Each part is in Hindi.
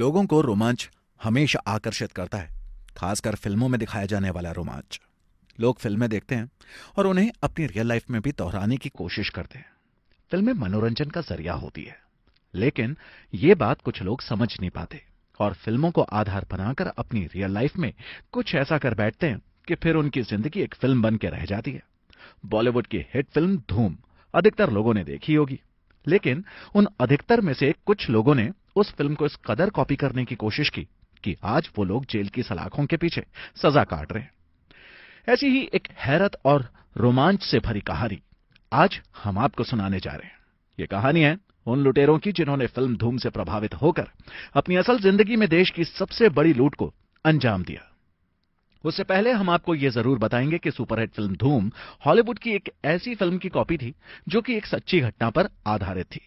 लोगों को रोमांच हमेशा आकर्षित करता है खासकर फिल्मों में दिखाया जाने वाला रोमांच लोग फिल्में देखते हैं और उन्हें अपनी रियल लाइफ में भी दोहराने की कोशिश करते हैं फिल्में मनोरंजन का जरिया होती है लेकिन ये बात कुछ लोग समझ नहीं पाते और फिल्मों को आधार बनाकर अपनी रियल लाइफ में कुछ ऐसा कर बैठते हैं कि फिर उनकी जिंदगी एक फिल्म बन के रह जाती है बॉलीवुड की हिट फिल्म धूम अधिकतर लोगों ने देखी होगी लेकिन उन अधिकतर में से कुछ लोगों ने उस फिल्म को इस कदर कॉपी करने की कोशिश की कि आज वो लोग जेल की सलाखों के पीछे सजा काट रहे हैं ऐसी ही एक हैरत और रोमांच से भरी कहानी आज हम आपको सुनाने जा रहे हैं ये कहानी है उन लुटेरों की जिन्होंने फिल्म धूम से प्रभावित होकर अपनी असल जिंदगी में देश की सबसे बड़ी लूट को अंजाम दिया उससे पहले हम आपको यह जरूर बताएंगे कि सुपरहिट फिल्म धूम हॉलीवुड की एक ऐसी फिल्म की कॉपी थी जो कि एक सच्ची घटना पर आधारित थी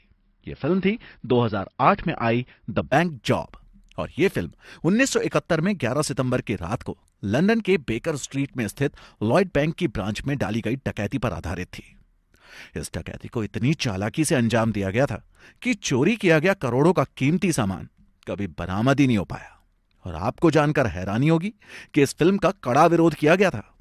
ये फिल्म थी 2008 में आई द बैंक जॉब और ये फिल्म 1971 में 11 सितंबर की रात को लंदन के बेकर स्ट्रीट में स्थित लॉयड बैंक की ब्रांच में डाली गई डकैती पर आधारित थी इस डकैती को इतनी चालाकी से अंजाम दिया गया था कि चोरी किया गया करोड़ों का कीमती सामान कभी बरामद ही नहीं हो पाया और आपको जानकर हैरानी होगी कि इस फिल्म का कड़ा विरोध किया गया था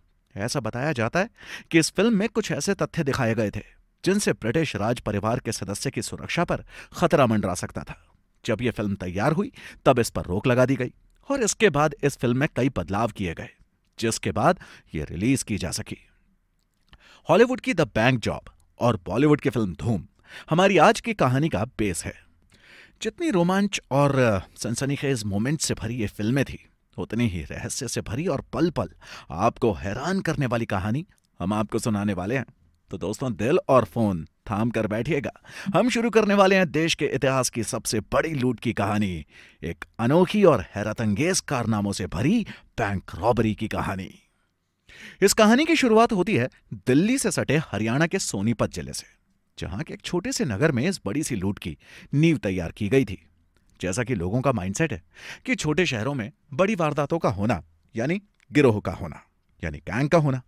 ऐसा बताया जाता है कि इस फिल्म में कुछ ऐसे तथ्य दिखाए गए थे जिनसे ब्रिटिश राज परिवार के सदस्य की सुरक्षा पर खतरा मंडरा सकता था जब यह फिल्म तैयार हुई तब इस पर रोक लगा दी गई और इसके बाद इस फिल्म में कई बदलाव किए गए जिसके बाद यह रिलीज की जा सकी हॉलीवुड की द बैंक जॉब और बॉलीवुड की फिल्म धूम हमारी आज की कहानी का बेस है जितनी रोमांच और सनसनीखेज मोमेंट से भरी ये फिल्में थी उतनी ही रहस्य से भरी और पल पल आपको हैरान करने वाली कहानी हम आपको सुनाने वाले हैं तो दोस्तों दिल और फोन थाम कर बैठिएगा हम शुरू करने वाले हैं देश के इतिहास की सबसे बड़ी लूट की कहानी एक अनोखी और हैरतअंगेज कारनामों से भरी बैंक रॉबरी की कहानी इस कहानी की शुरुआत होती है दिल्ली से सटे हरियाणा के सोनीपत जिले से जहां के एक छोटे से नगर में इस बड़ी सी लूट की नींव तैयार की गई थी जैसा कि लोगों का माइंडसेट है कि छोटे शहरों में बड़ी वारदातों का होना यानी गिरोह का होना यानी गैंग का होना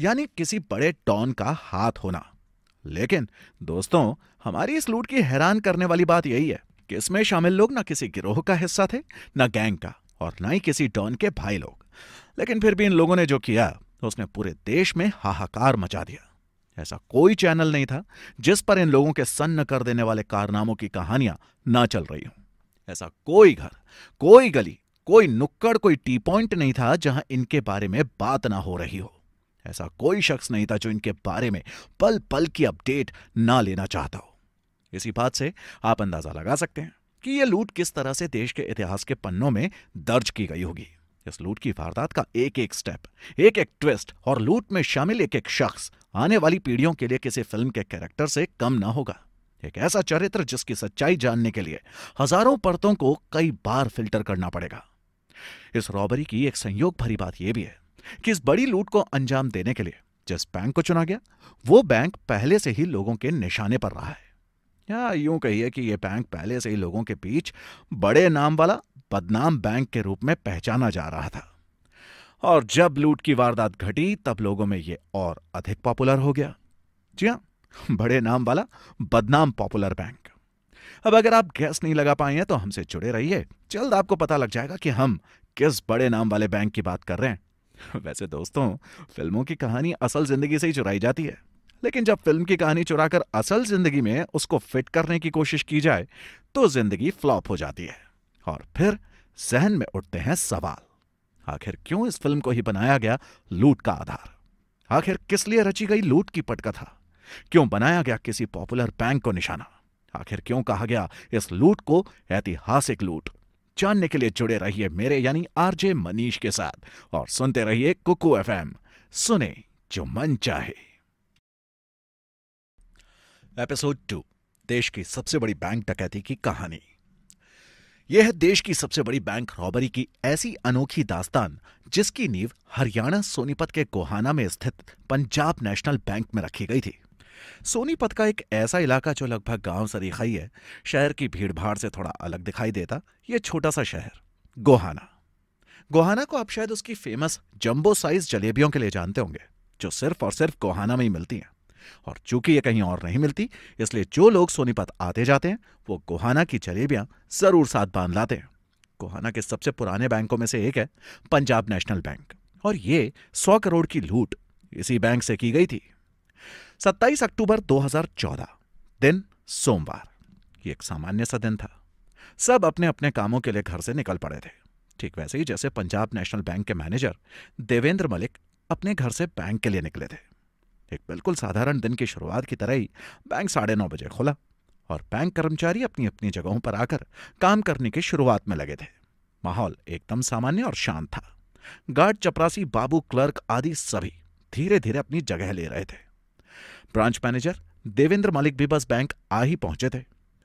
यानी किसी बड़े टॉन का हाथ होना लेकिन दोस्तों हमारी इस लूट की हैरान करने वाली बात यही है कि इसमें शामिल लोग ना किसी गिरोह का हिस्सा थे ना गैंग का और ना ही किसी डॉन के भाई लोग लेकिन फिर भी इन लोगों ने जो किया उसने पूरे देश में हाहाकार मचा दिया ऐसा कोई चैनल नहीं था जिस पर इन लोगों के सन्न कर देने वाले कारनामों की कहानियां ना चल रही हूं ऐसा कोई घर कोई गली कोई नुक्कड़ कोई टी पॉइंट नहीं था जहां इनके बारे में बात ना हो रही हो ऐसा कोई शख्स नहीं था जो इनके बारे में पल पल की अपडेट ना लेना चाहता हो इसी बात से आप अंदाजा लगा सकते हैं कि यह लूट किस तरह से देश के इतिहास के पन्नों में दर्ज की गई होगी इस लूट की वारदात का एक एक स्टेप एक एक ट्विस्ट और लूट में शामिल एक एक शख्स आने वाली पीढ़ियों के लिए किसी फिल्म के कैरेक्टर से कम ना होगा एक ऐसा चरित्र जिसकी सच्चाई जानने के लिए हजारों परतों को कई बार फिल्टर करना पड़ेगा इस रॉबरी की एक संयोग भरी बात यह भी है कि इस बड़ी लूट को अंजाम देने के लिए जिस बैंक को चुना गया वो बैंक पहले से ही लोगों के निशाने पर रहा है या यूं कहिए कि यह बैंक पहले से ही लोगों के बीच बड़े नाम वाला बदनाम बैंक के रूप में पहचाना जा रहा था और जब लूट की वारदात घटी तब लोगों में यह और अधिक पॉपुलर हो गया जी हाँ बड़े नाम वाला बदनाम पॉपुलर बैंक अब अगर आप गैस नहीं लगा पाए हैं तो हमसे जुड़े रहिए जल्द आपको पता लग जाएगा कि हम किस बड़े नाम वाले बैंक की बात कर रहे हैं वैसे दोस्तों फिल्मों की कहानी असल जिंदगी से ही चुराई जाती है लेकिन जब फिल्म की कहानी चुराकर असल जिंदगी में उसको फिट करने की कोशिश की जाए तो जिंदगी फ्लॉप हो जाती है और फिर सहन में उठते हैं सवाल आखिर क्यों इस फिल्म को ही बनाया गया लूट का आधार आखिर किस लिए रची गई लूट की पटकथा क्यों बनाया गया किसी पॉपुलर बैंक को निशाना आखिर क्यों कहा गया इस लूट को ऐतिहासिक लूट जानने के लिए जुड़े रहिए मेरे यानी आरजे मनीष के साथ और सुनते रहिए कुकू एफ सुने जो मन चाहे एपिसोड टू देश की सबसे बड़ी बैंक डकैती की कहानी यह है देश की सबसे बड़ी बैंक रॉबरी की ऐसी अनोखी दास्तान जिसकी नींव हरियाणा सोनीपत के गोहाना में स्थित पंजाब नेशनल बैंक में रखी गई थी सोनीपत का एक ऐसा इलाका जो लगभग गांव सरीखा ही है शहर की भीड़ भाड़ से थोड़ा अलग दिखाई देता ये छोटा सा शहर गोहाना गोहाना को आप शायद उसकी फेमस जंबो साइज जलेबियों के लिए जानते होंगे जो सिर्फ और सिर्फ गोहाना में ही मिलती हैं और चूंकि ये कहीं और नहीं मिलती इसलिए जो लोग सोनीपत आते जाते हैं वो गोहाना की जलेबियां जरूर साथ बांध लाते हैं गोहाना के सबसे पुराने बैंकों में से एक है पंजाब नेशनल बैंक और ये सौ करोड़ की लूट इसी बैंक से की गई थी 27 अक्टूबर 2014 दिन सोमवार ये एक सामान्य सा दिन था सब अपने अपने कामों के लिए घर से निकल पड़े थे ठीक वैसे ही जैसे पंजाब नेशनल बैंक के मैनेजर देवेंद्र मलिक अपने घर से बैंक के लिए निकले थे एक बिल्कुल साधारण दिन की शुरुआत की तरह ही बैंक साढ़े नौ बजे खुला और बैंक कर्मचारी अपनी अपनी जगहों पर आकर काम करने की शुरुआत में लगे थे माहौल एकदम सामान्य और शांत था गार्ड चपरासी बाबू क्लर्क आदि सभी धीरे धीरे अपनी जगह ले रहे थे ब्रांच मैनेजर देवेंद्र मलिक भी बस बैंक आ ही पहुंचे थे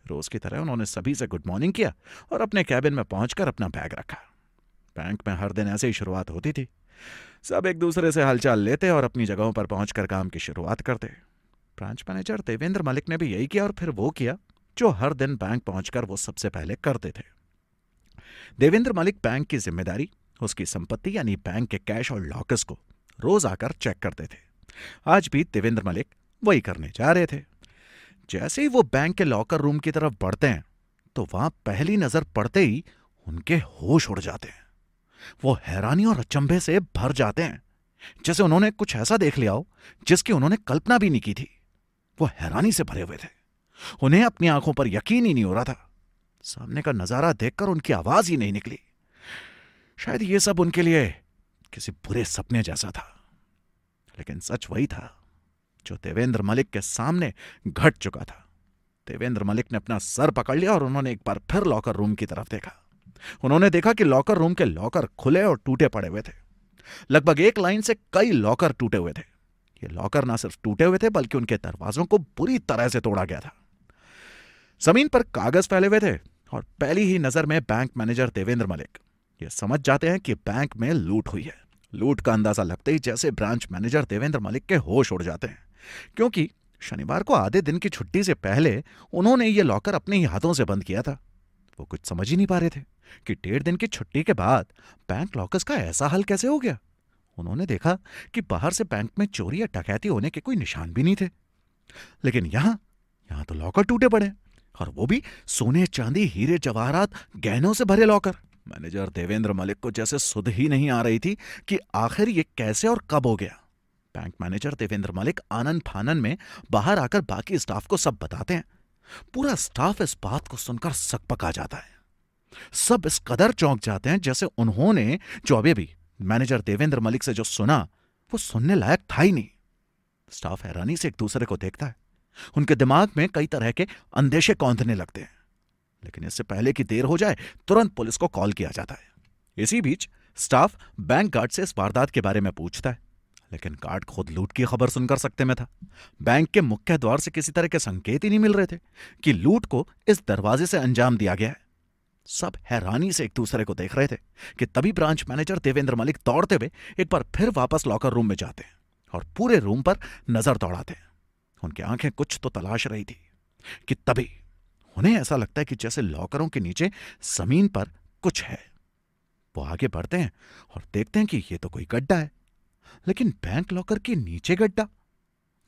रोज की तरह उन्होंने सभी से गुड मॉर्निंग किया और अपने कैबिन में पहुंचकर अपना बैग रखा बैंक में हर दिन ऐसे ही शुरुआत होती थी सब एक दूसरे से हालचाल लेते और अपनी जगहों पर पहुंचकर काम की शुरुआत करते ब्रांच मैनेजर देवेंद्र मलिक ने भी यही किया और फिर वो किया जो हर दिन बैंक पहुंचकर वो सबसे पहले करते थे देवेंद्र मलिक बैंक की जिम्मेदारी उसकी संपत्ति यानी बैंक के कैश और लॉकर्स को रोज आकर चेक करते थे आज भी देवेंद्र मलिक वही करने जा रहे थे जैसे ही वो बैंक के लॉकर रूम की तरफ बढ़ते हैं तो वहां पहली नजर पड़ते ही उनके होश उड़ जाते हैं वो हैरानी और अचंभे से भर जाते हैं जैसे उन्होंने कुछ ऐसा देख लिया हो जिसकी उन्होंने कल्पना भी नहीं की थी वो हैरानी से भरे हुए थे उन्हें अपनी आंखों पर यकीन ही नहीं हो रहा था सामने का नजारा देखकर उनकी आवाज ही नहीं निकली शायद यह सब उनके लिए किसी बुरे सपने जैसा था लेकिन सच वही था जो देवेंद्र मलिक के सामने घट चुका था देवेंद्र मलिक ने अपना सर पकड़ लिया और उन्होंने एक बार फिर लॉकर रूम की तरफ देखा उन्होंने देखा कि लॉकर रूम के लॉकर खुले और टूटे पड़े हुए थे लगभग एक लाइन से कई लॉकर टूटे हुए थे ये लॉकर ना सिर्फ टूटे हुए थे बल्कि उनके दरवाजों को बुरी तरह से तोड़ा गया था जमीन पर कागज फैले हुए थे और पहली ही नजर में बैंक मैनेजर देवेंद्र मलिक ये समझ जाते हैं कि बैंक में लूट हुई है लूट का अंदाजा लगते ही जैसे ब्रांच मैनेजर देवेंद्र मलिक के होश उड़ जाते हैं क्योंकि शनिवार को आधे दिन की छुट्टी से पहले उन्होंने ये लॉकर अपने ही हाथों से बंद किया था वो कुछ समझ ही नहीं पा रहे थे कि डेढ़ दिन की छुट्टी के बाद बैंक लॉकर्स का ऐसा हल कैसे हो गया उन्होंने देखा कि बाहर से बैंक में चोरी या डकैती होने के कोई निशान भी नहीं थे लेकिन यहां यहां तो लॉकर टूटे पड़े और वो भी सोने चांदी हीरे जवाहरात गहनों से भरे लॉकर मैनेजर देवेंद्र मलिक को जैसे सुध ही नहीं आ रही थी कि आखिर ये कैसे और कब हो गया बैंक मैनेजर देवेंद्र मलिक आनंद फानन में बाहर आकर बाकी स्टाफ को सब बताते हैं पूरा स्टाफ इस बात को सुनकर सकपका जाता है सब इस कदर चौंक जाते हैं जैसे उन्होंने जो अभी भी मैनेजर देवेंद्र मलिक से जो सुना वो सुनने लायक था ही नहीं स्टाफ हैरानी से एक दूसरे को देखता है उनके दिमाग में कई तरह के अंदेशे कौंधने लगते हैं लेकिन इससे पहले की देर हो जाए तुरंत पुलिस को कॉल किया जाता है इसी बीच स्टाफ बैंक गार्ड से इस वारदात के बारे में पूछता है लेकिन कार्ड खुद लूट की खबर सुनकर सकते में था बैंक के मुख्य द्वार से किसी तरह के संकेत ही नहीं मिल रहे थे कि लूट को इस दरवाजे से अंजाम दिया गया है सब हैरानी से एक दूसरे को देख रहे थे कि तभी ब्रांच मैनेजर देवेंद्र मलिक दौड़ते हुए एक बार फिर वापस लॉकर रूम में जाते हैं और पूरे रूम पर नजर दौड़ाते हैं उनकी आंखें कुछ तो तलाश रही थी कि तभी उन्हें ऐसा लगता है कि जैसे लॉकरों के नीचे जमीन पर कुछ है वो आगे बढ़ते हैं और देखते हैं कि ये तो कोई गड्ढा है लेकिन बैंक लॉकर के नीचे गड्ढा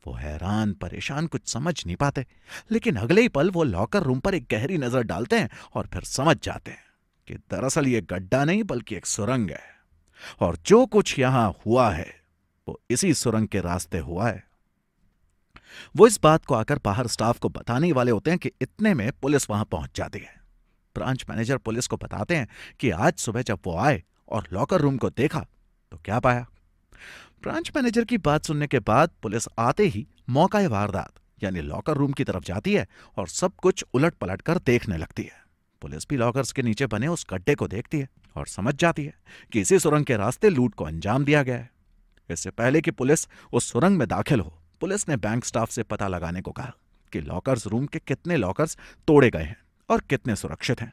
वो हैरान परेशान कुछ समझ नहीं पाते लेकिन अगले ही पल वो लॉकर रूम पर एक गहरी नजर डालते हैं और फिर समझ जाते हैं कि दरअसल ये गड्ढा नहीं बल्कि एक सुरंग है और जो कुछ यहां हुआ है वो इसी सुरंग के रास्ते हुआ है वो इस बात को आकर बाहर स्टाफ को बताने वाले होते हैं कि इतने में पुलिस वहां पहुंच जाती है ब्रांच मैनेजर पुलिस को बताते हैं कि आज सुबह जब वो आए और लॉकर रूम को देखा तो क्या पाया ब्रांच मैनेजर की बात सुनने के बाद पुलिस आते ही मौका वारदात यानी लॉकर रूम की तरफ जाती है और सब कुछ उलट पलट कर देखने लगती है पुलिस भी लॉकर्स के नीचे बने उस गड्ढे को देखती है और समझ जाती है कि इसी सुरंग के रास्ते लूट को अंजाम दिया गया है इससे पहले कि पुलिस उस सुरंग में दाखिल हो पुलिस ने बैंक स्टाफ से पता लगाने को कहा कि लॉकर्स रूम के कितने लॉकर्स तोड़े गए हैं और कितने सुरक्षित हैं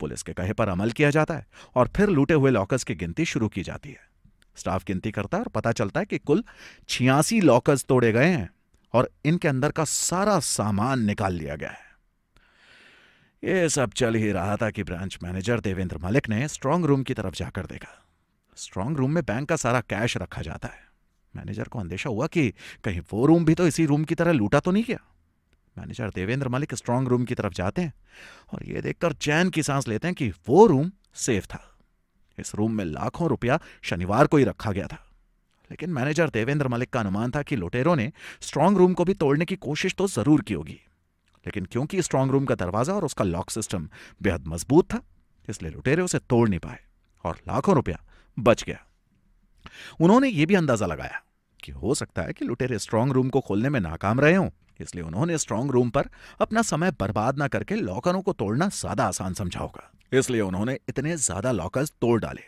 पुलिस के कहे पर अमल किया जाता है और फिर लूटे हुए लॉकर्स की गिनती शुरू की जाती है स्टाफ गिनती करता है और पता चलता है कि कुल छियासी लॉकर्स तोड़े गए हैं और इनके अंदर का सारा सामान निकाल लिया गया है ये सब चल ही रहा था कि ब्रांच मैनेजर देवेंद्र मलिक ने स्ट्रांग रूम की तरफ जाकर देखा स्ट्रांग रूम में बैंक का सारा कैश रखा जाता है मैनेजर को अंदेशा हुआ कि कहीं वो रूम भी तो इसी रूम की तरह लूटा तो नहीं गया manager Devendra Malik strong room की तरफ जाते हैं और ये देखकर चैन की सांस लेते हैं कि वो रूम सेफ था इस रूम में लाखों रुपया शनिवार को ही रखा गया था लेकिन मैनेजर देवेंद्र मलिक का अनुमान था कि लुटेरों ने स्ट्रांग रूम को भी तोड़ने की कोशिश तो जरूर की होगी लेकिन क्योंकि स्ट्रांग रूम का दरवाजा और उसका लॉक सिस्टम बेहद मजबूत था इसलिए लुटेरे उसे तोड़ नहीं पाए और लाखों रुपया बच गया उन्होंने यह भी अंदाजा लगाया कि हो सकता है कि लुटेरे स्ट्रांग रूम को खोलने में नाकाम रहे हों इसलिए उन्होंने स्ट्रांग रूम पर अपना समय बर्बाद न करके लॉकरों को तोड़ना ज्यादा आसान समझा होगा इसलिए उन्होंने इतने ज्यादा लॉकर्स तोड़ डाले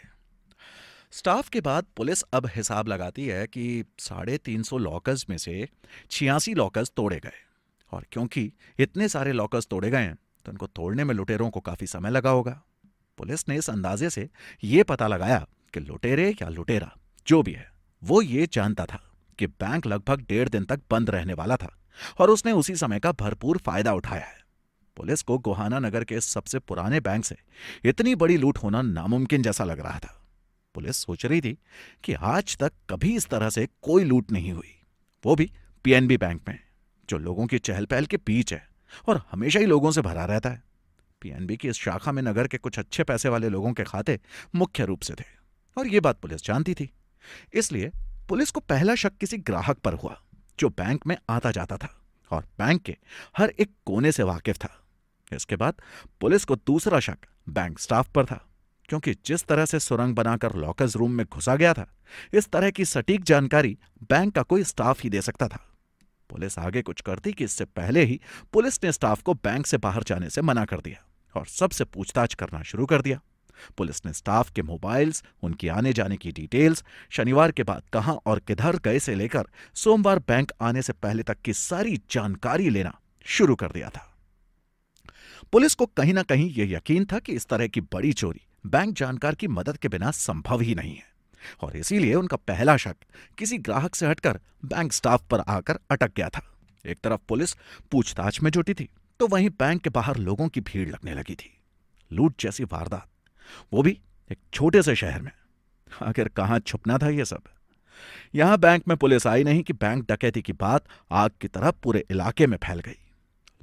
स्टाफ के बाद पुलिस अब हिसाब लगाती है कि साढ़े तीन सौ लॉकर्स में से छियासी लॉकर्स तोड़े गए और क्योंकि इतने सारे लॉकर्स तोड़े गए हैं तो इनको तोड़ने में लुटेरों को काफी समय लगा होगा पुलिस ने इस अंदाजे से यह पता लगाया कि लुटेरे या लुटेरा जो भी है वो ये जानता था कि बैंक लगभग डेढ़ दिन तक बंद रहने वाला था और उसने उसी समय का भरपूर फायदा उठाया है पुलिस को गोहाना नगर के सबसे पुराने बैंक से इतनी बड़ी लूट होना नामुमकिन जैसा लग रहा था पुलिस सोच रही थी कि आज तक कभी इस तरह से कोई लूट नहीं हुई वो भी पीएनबी बैंक में जो लोगों की चहल पहल के बीच है और हमेशा ही लोगों से भरा रहता है पीएनबी की इस शाखा में नगर के कुछ अच्छे पैसे वाले लोगों के खाते मुख्य रूप से थे और यह बात पुलिस जानती थी इसलिए पुलिस को पहला शक किसी ग्राहक पर हुआ जो बैंक में आता जाता था और बैंक के हर एक कोने से वाकिफ था इसके बाद पुलिस को दूसरा शक बैंक स्टाफ पर था क्योंकि जिस तरह से सुरंग बनाकर लॉकर्स रूम में घुसा गया था इस तरह की सटीक जानकारी बैंक का कोई स्टाफ ही दे सकता था पुलिस आगे कुछ करती कि इससे पहले ही पुलिस ने स्टाफ को बैंक से बाहर जाने से मना कर दिया और सबसे पूछताछ करना शुरू कर दिया पुलिस ने स्टाफ के मोबाइल्स उनकी आने जाने की डिटेल्स शनिवार के बाद कहां और किधर गए से लेकर सोमवार बैंक आने से पहले तक की सारी जानकारी लेना शुरू कर दिया था पुलिस को कहीं ना कहीं यह यकीन था कि इस तरह की बड़ी चोरी बैंक जानकार की मदद के बिना संभव ही नहीं है और इसीलिए उनका पहला शक किसी ग्राहक से हटकर बैंक स्टाफ पर आकर अटक गया था एक तरफ पुलिस पूछताछ में जुटी थी तो वहीं बैंक के बाहर लोगों की भीड़ लगने लगी थी लूट जैसी वारदात वो भी एक छोटे से शहर में आखिर कहां छुपना था ये सब यहां बैंक में पुलिस आई नहीं कि बैंक डकैती की बात आग की तरह पूरे इलाके में फैल गई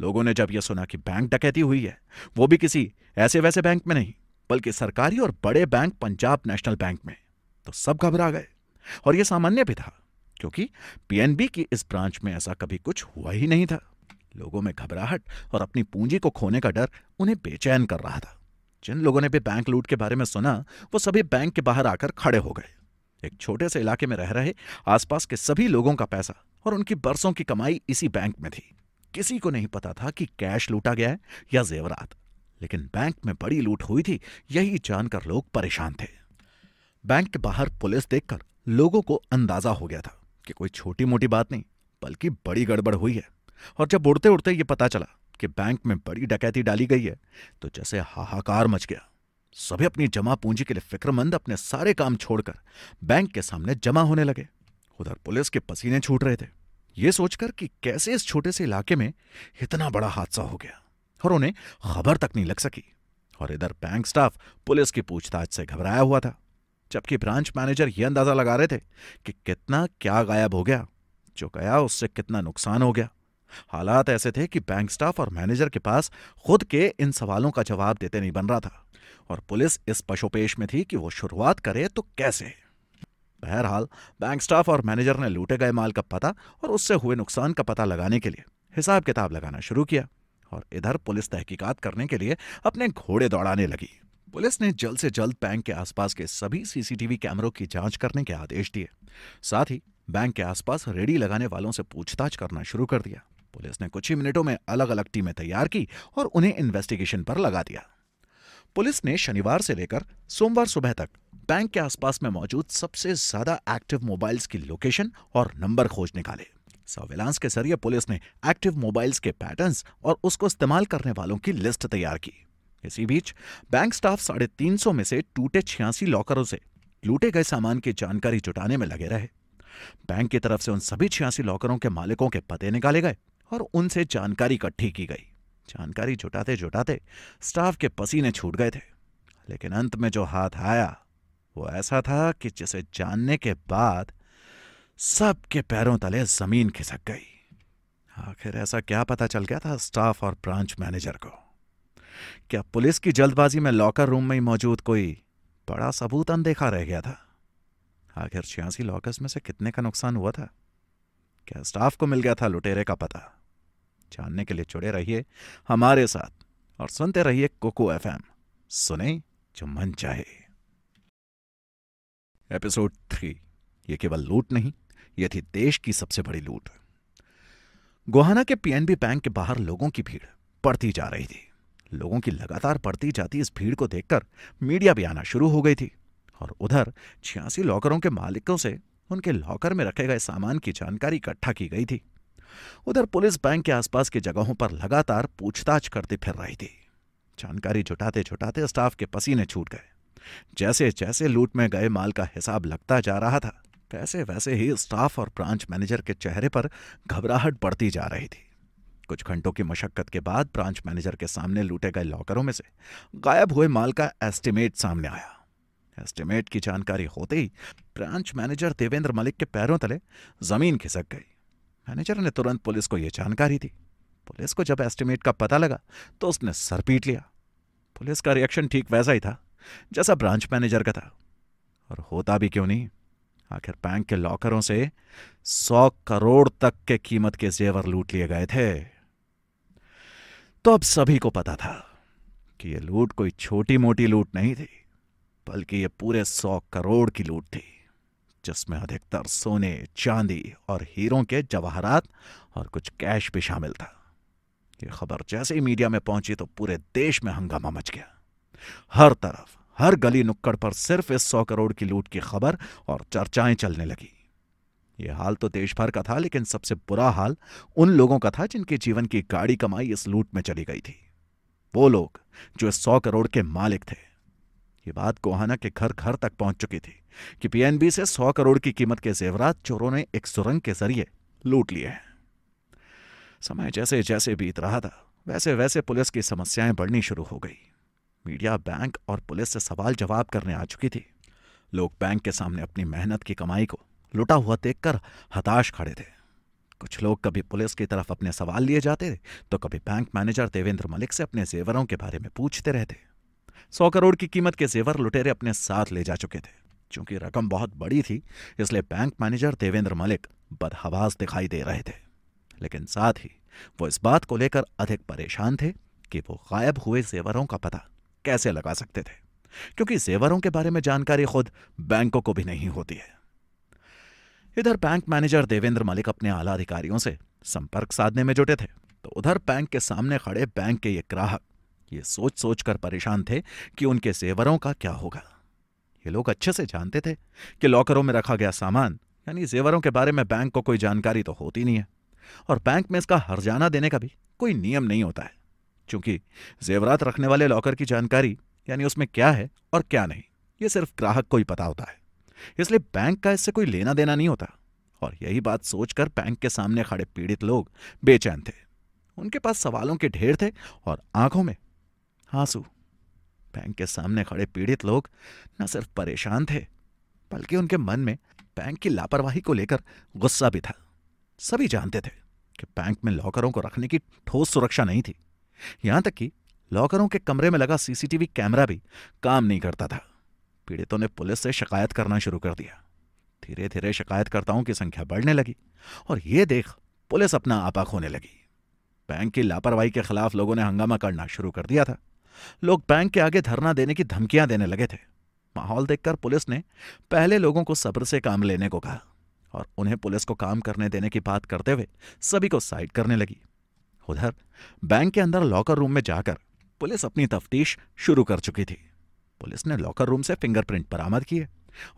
लोगों ने जब यह सुना कि बैंक डकैती हुई है वो भी किसी ऐसे वैसे बैंक में नहीं बल्कि सरकारी और बड़े बैंक पंजाब नेशनल बैंक में तो सब घबरा गए और यह सामान्य भी था क्योंकि पीएनबी की इस ब्रांच में ऐसा कभी कुछ हुआ ही नहीं था लोगों में घबराहट और अपनी पूंजी को खोने का डर उन्हें बेचैन कर रहा था जिन लोगों ने भी बैंक लूट के बारे में सुना वो सभी बैंक के बाहर आकर खड़े हो गए एक छोटे से इलाके में रह रहे आसपास के सभी लोगों का पैसा और उनकी बरसों की कमाई इसी बैंक में थी किसी को नहीं पता था कि कैश लूटा गया है या जेवरात लेकिन बैंक में बड़ी लूट हुई थी यही जानकर लोग परेशान थे बैंक के बाहर पुलिस देखकर लोगों को अंदाजा हो गया था कि कोई छोटी मोटी बात नहीं बल्कि बड़ी गड़बड़ हुई है और जब उड़ते उड़ते ये पता चला कि बैंक में बड़ी डकैती डाली गई है तो जैसे हाहाकार मच गया सभी अपनी जमा पूंजी के लिए फिक्रमंद अपने सारे काम छोड़कर बैंक के सामने जमा होने लगे उधर पुलिस के पसीने छूट रहे थे ये सोचकर कि कैसे इस छोटे से इलाके में इतना बड़ा हादसा हो गया और उन्हें खबर तक नहीं लग सकी और इधर बैंक स्टाफ पुलिस की पूछताछ से घबराया हुआ था जबकि ब्रांच मैनेजर यह अंदाजा लगा रहे थे कि कितना क्या गायब हो गया जो गया उससे कितना नुकसान हो गया हालात ऐसे थे कि बैंक स्टाफ और मैनेजर के पास खुद के इन सवालों का जवाब देते नहीं बन रहा था और पुलिस इस पशुपेश में थी कि वो शुरुआत करे तो कैसे बहरहाल बैंक स्टाफ और मैनेजर ने लूटे गए माल का पता और उससे हुए नुकसान का पता लगाने के लिए हिसाब किताब लगाना शुरू किया और इधर पुलिस तहकीकात करने के लिए अपने घोड़े दौड़ाने लगी पुलिस ने जल्द से जल्द बैंक के आसपास के सभी सीसीटीवी कैमरों की जांच करने के आदेश दिए साथ ही बैंक के आसपास रेडी लगाने वालों से पूछताछ करना शुरू कर दिया पुलिस ने कुछ ही मिनटों में अलग अलग टीमें तैयार की और उन्हें इन्वेस्टिगेशन पर लगा दिया पुलिस ने शनिवार से लेकर सोमवार सुबह तक बैंक के आसपास में मौजूद सबसे ज्यादा एक्टिव मोबाइल्स की लोकेशन और नंबर खोज निकाले सर्विलांस के जरिए पुलिस ने एक्टिव मोबाइल्स के पैटर्न्स और उसको इस्तेमाल करने वालों की लिस्ट तैयार की इसी बीच बैंक स्टाफ साढ़े तीन सौ में से टूटे छियासी लॉकरों से लूटे गए सामान की जानकारी जुटाने में लगे रहे बैंक की तरफ से उन सभी छियासी लॉकरों के मालिकों के पते निकाले गए और उनसे जानकारी इकट्ठी की गई जानकारी जुटाते जुटाते स्टाफ के पसीने छूट गए थे लेकिन अंत में जो हाथ आया वो ऐसा था कि जिसे जानने के बाद सबके पैरों तले जमीन खिसक गई आखिर ऐसा क्या पता चल गया था स्टाफ और ब्रांच मैनेजर को क्या पुलिस की जल्दबाजी में लॉकर रूम में ही मौजूद कोई बड़ा सबूत अनदेखा रह गया था आखिर छियासी लॉकर्स में से कितने का नुकसान हुआ था क्या स्टाफ को मिल गया था लुटेरे का पता जानने के लिए जुड़े रहिए हमारे साथ और सुनते रहिए कोको एफ सुने जो मन चाहे एपिसोड थ्री ये केवल लूट नहीं ये थी देश की सबसे बड़ी लूट गोहाना के पीएनबी बैंक के बाहर लोगों की भीड़ पड़ती जा रही थी लोगों की लगातार पड़ती जाती इस भीड़ को देखकर मीडिया भी आना शुरू हो गई थी और उधर छियासी लॉकरों के मालिकों से उनके लॉकर में रखे गए सामान की जानकारी इकट्ठा की गई थी उधर पुलिस बैंक के आसपास की जगहों पर लगातार पूछताछ करती फिर रही थी जानकारी जुटाते जुटाते स्टाफ के पसीने छूट गए जैसे जैसे लूट में गए माल का हिसाब लगता जा रहा था वैसे वैसे ही स्टाफ और ब्रांच मैनेजर के चेहरे पर घबराहट बढ़ती जा रही थी कुछ घंटों की मशक्कत के बाद ब्रांच मैनेजर के सामने लूटे गए लॉकरों में से गायब हुए माल का एस्टिमेट सामने आया एस्टिमेट की जानकारी होते ही ब्रांच मैनेजर देवेंद्र मलिक के पैरों तले जमीन खिसक गई मैनेजर ने तुरंत पुलिस को यह जानकारी दी पुलिस को जब एस्टिमेट का पता लगा तो उसने सर पीट लिया पुलिस का रिएक्शन ठीक वैसा ही था जैसा ब्रांच मैनेजर का था और होता भी क्यों नहीं आखिर बैंक के लॉकरों से सौ करोड़ तक के कीमत के जेवर लूट लिए गए थे तो अब सभी को पता था कि यह लूट कोई छोटी मोटी लूट नहीं थी बल्कि यह पूरे सौ करोड़ की लूट थी जिसमें अधिकतर सोने चांदी और हीरों के जवाहरात और कुछ कैश भी शामिल था ये खबर जैसे ही मीडिया में पहुंची तो पूरे देश में हंगामा मच गया हर तरफ हर गली नुक्कड़ पर सिर्फ इस सौ करोड़ की लूट की खबर और चर्चाएं चलने लगी ये हाल तो देश भर का था लेकिन सबसे बुरा हाल उन लोगों का था जिनके जीवन की गाड़ी कमाई इस लूट में चली गई थी वो लोग जो इस सौ करोड़ के मालिक थे ये बात कोहाना के घर घर तक पहुंच चुकी थी कि पीएनबी से 100 करोड़ की कीमत के जेवरात चोरों ने एक सुरंग के जरिए लूट लिए हैं समय जैसे जैसे बीत रहा था वैसे वैसे पुलिस की समस्याएं बढ़नी शुरू हो गई मीडिया बैंक और पुलिस से सवाल जवाब करने आ चुकी थी लोग बैंक के सामने अपनी मेहनत की कमाई को लुटा हुआ देखकर हताश खड़े थे कुछ लोग कभी पुलिस की तरफ अपने सवाल लिए जाते तो कभी बैंक मैनेजर देवेंद्र मलिक से अपने जेवरों के बारे में पूछते रहते सौ करोड़ की कीमत के जेवर लुटेरे अपने साथ ले जा चुके थे चूंकि रकम बहुत बड़ी थी इसलिए बैंक मैनेजर देवेंद्र मलिक बदहवास दिखाई दे रहे थे लेकिन साथ ही वो इस बात को लेकर अधिक परेशान थे कि वो गायब हुए जेवरों का पता कैसे लगा सकते थे क्योंकि जेवरों के बारे में जानकारी खुद बैंकों को भी नहीं होती है इधर बैंक मैनेजर देवेंद्र मलिक अपने आला अधिकारियों से संपर्क साधने में जुटे थे तो उधर बैंक के सामने खड़े बैंक के ये ग्राहक ये सोच सोच कर परेशान थे कि उनके जेवरों का क्या होगा ये लोग अच्छे से जानते थे कि लॉकरों में रखा गया सामान यानी जेवरों के बारे में बैंक को कोई जानकारी तो होती नहीं है और बैंक में इसका हरजाना देने का भी कोई नियम नहीं होता है क्योंकि जेवरात रखने वाले लॉकर की जानकारी यानी उसमें क्या है और क्या नहीं ये सिर्फ ग्राहक को ही पता होता है इसलिए बैंक का इससे कोई लेना देना नहीं होता और यही बात सोचकर बैंक के सामने खड़े पीड़ित लोग बेचैन थे उनके पास सवालों के ढेर थे और आंखों में आंसू बैंक के सामने खड़े पीड़ित लोग न सिर्फ परेशान थे बल्कि उनके मन में बैंक की लापरवाही को लेकर गुस्सा भी था सभी जानते थे कि बैंक में लॉकरों को रखने की ठोस सुरक्षा नहीं थी यहां तक कि लॉकरों के कमरे में लगा सीसीटीवी कैमरा भी काम नहीं करता था पीड़ितों ने पुलिस से शिकायत करना शुरू कर दिया धीरे धीरे शिकायतकर्ताओं की संख्या बढ़ने लगी और ये देख पुलिस अपना आपा खोने लगी बैंक की लापरवाही के खिलाफ लोगों ने हंगामा करना शुरू कर दिया था लोग बैंक के आगे धरना देने की धमकियां देने लगे थे माहौल देखकर पुलिस ने पहले लोगों को सब्र से काम लेने को कहा और उन्हें पुलिस को काम करने देने की बात करते हुए सभी को साइड करने लगी उधर बैंक के अंदर लॉकर रूम में जाकर पुलिस अपनी तफ्तीश शुरू कर चुकी थी पुलिस ने लॉकर रूम से फिंगरप्रिंट बरामद किए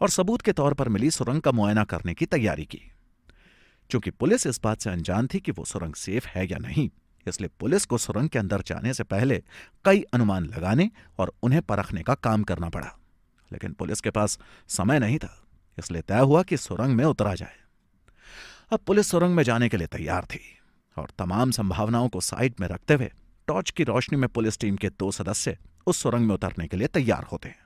और सबूत के तौर पर मिली सुरंग का मुआयना करने की तैयारी की चूंकि पुलिस इस बात से अनजान थी कि वो सुरंग सेफ है या नहीं इसलिए पुलिस को सुरंग के अंदर जाने से पहले कई अनुमान लगाने और उन्हें परखने का काम करना पड़ा लेकिन पुलिस के पास समय नहीं था इसलिए तय हुआ कि सुरंग में उतरा जाए अब पुलिस सुरंग में जाने के लिए तैयार थी और तमाम संभावनाओं को साइड में रखते हुए टॉर्च की रोशनी में पुलिस टीम के दो सदस्य उस सुरंग में उतरने के लिए तैयार होते हैं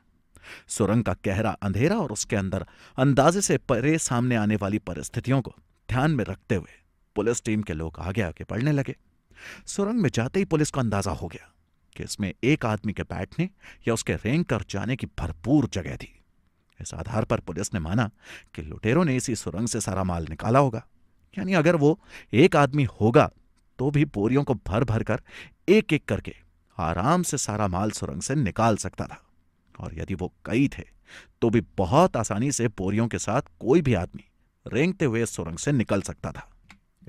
सुरंग का गहरा अंधेरा और उसके अंदर अंदाजे से परे सामने आने वाली परिस्थितियों को ध्यान में रखते हुए पुलिस टीम के लोग आगे आगे बढ़ने लगे सुरंग में जाते ही पुलिस को अंदाजा हो गया कि इसमें एक आदमी के बैठने या उसके रेंग कर जाने की भरपूर जगह थी इस आधार पर पुलिस ने माना कि लुटेरों ने इसी सुरंग से सारा माल निकाला होगा यानी अगर वो एक आदमी होगा तो भी बोरियों को भर भर कर एक एक करके आराम से सारा माल सुरंग से निकाल सकता था और यदि वो कई थे तो भी बहुत आसानी से बोरियों के साथ कोई भी आदमी रेंगते हुए सुरंग से निकल सकता था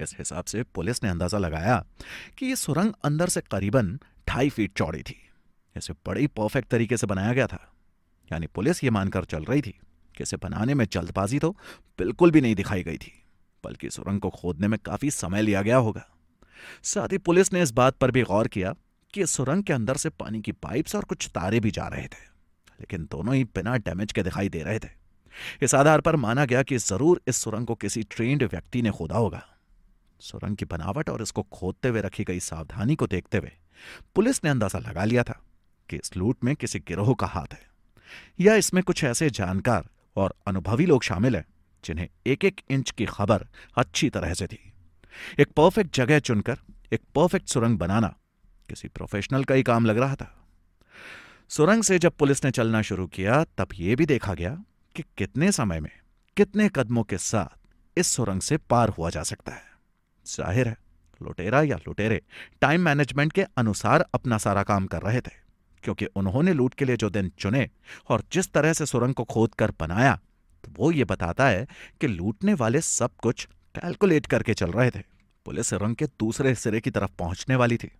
इस हिसाब से पुलिस ने अंदाजा लगाया कि ये सुरंग अंदर से करीबन ढाई फीट चौड़ी थी इसे बड़ी परफेक्ट तरीके से बनाया गया था यानी पुलिस ये मानकर चल रही थी कि इसे बनाने में जल्दबाजी तो बिल्कुल भी नहीं दिखाई गई थी बल्कि सुरंग को खोदने में काफी समय लिया गया होगा साथ ही पुलिस ने इस बात पर भी गौर किया कि सुरंग के अंदर से पानी की पाइप्स और कुछ तारे भी जा रहे थे लेकिन दोनों ही बिना डैमेज के दिखाई दे रहे थे इस आधार पर माना गया कि जरूर इस सुरंग को किसी ट्रेंड व्यक्ति ने खोदा होगा सुरंग की बनावट और इसको खोदते हुए रखी गई सावधानी को देखते हुए पुलिस ने अंदाजा लगा लिया था कि इस लूट में किसी गिरोह का हाथ है या इसमें कुछ ऐसे जानकार और अनुभवी लोग शामिल हैं जिन्हें एक एक इंच की खबर अच्छी तरह से थी एक परफेक्ट जगह चुनकर एक परफेक्ट सुरंग बनाना किसी प्रोफेशनल का ही काम लग रहा था सुरंग से जब पुलिस ने चलना शुरू किया तब यह भी देखा गया कि कितने समय में कितने कदमों के साथ इस सुरंग से पार हुआ जा सकता है जाहिर है लुटेरा या लुटेरे टाइम मैनेजमेंट के अनुसार अपना सारा काम कर रहे थे क्योंकि उन्होंने लूट के लिए जो दिन चुने और जिस तरह से सुरंग को खोद कर बनाया तो वो ये बताता है कि लूटने वाले सब कुछ कैलकुलेट करके चल रहे थे पुलिस सुरंग के दूसरे सिरे की तरफ पहुंचने वाली थी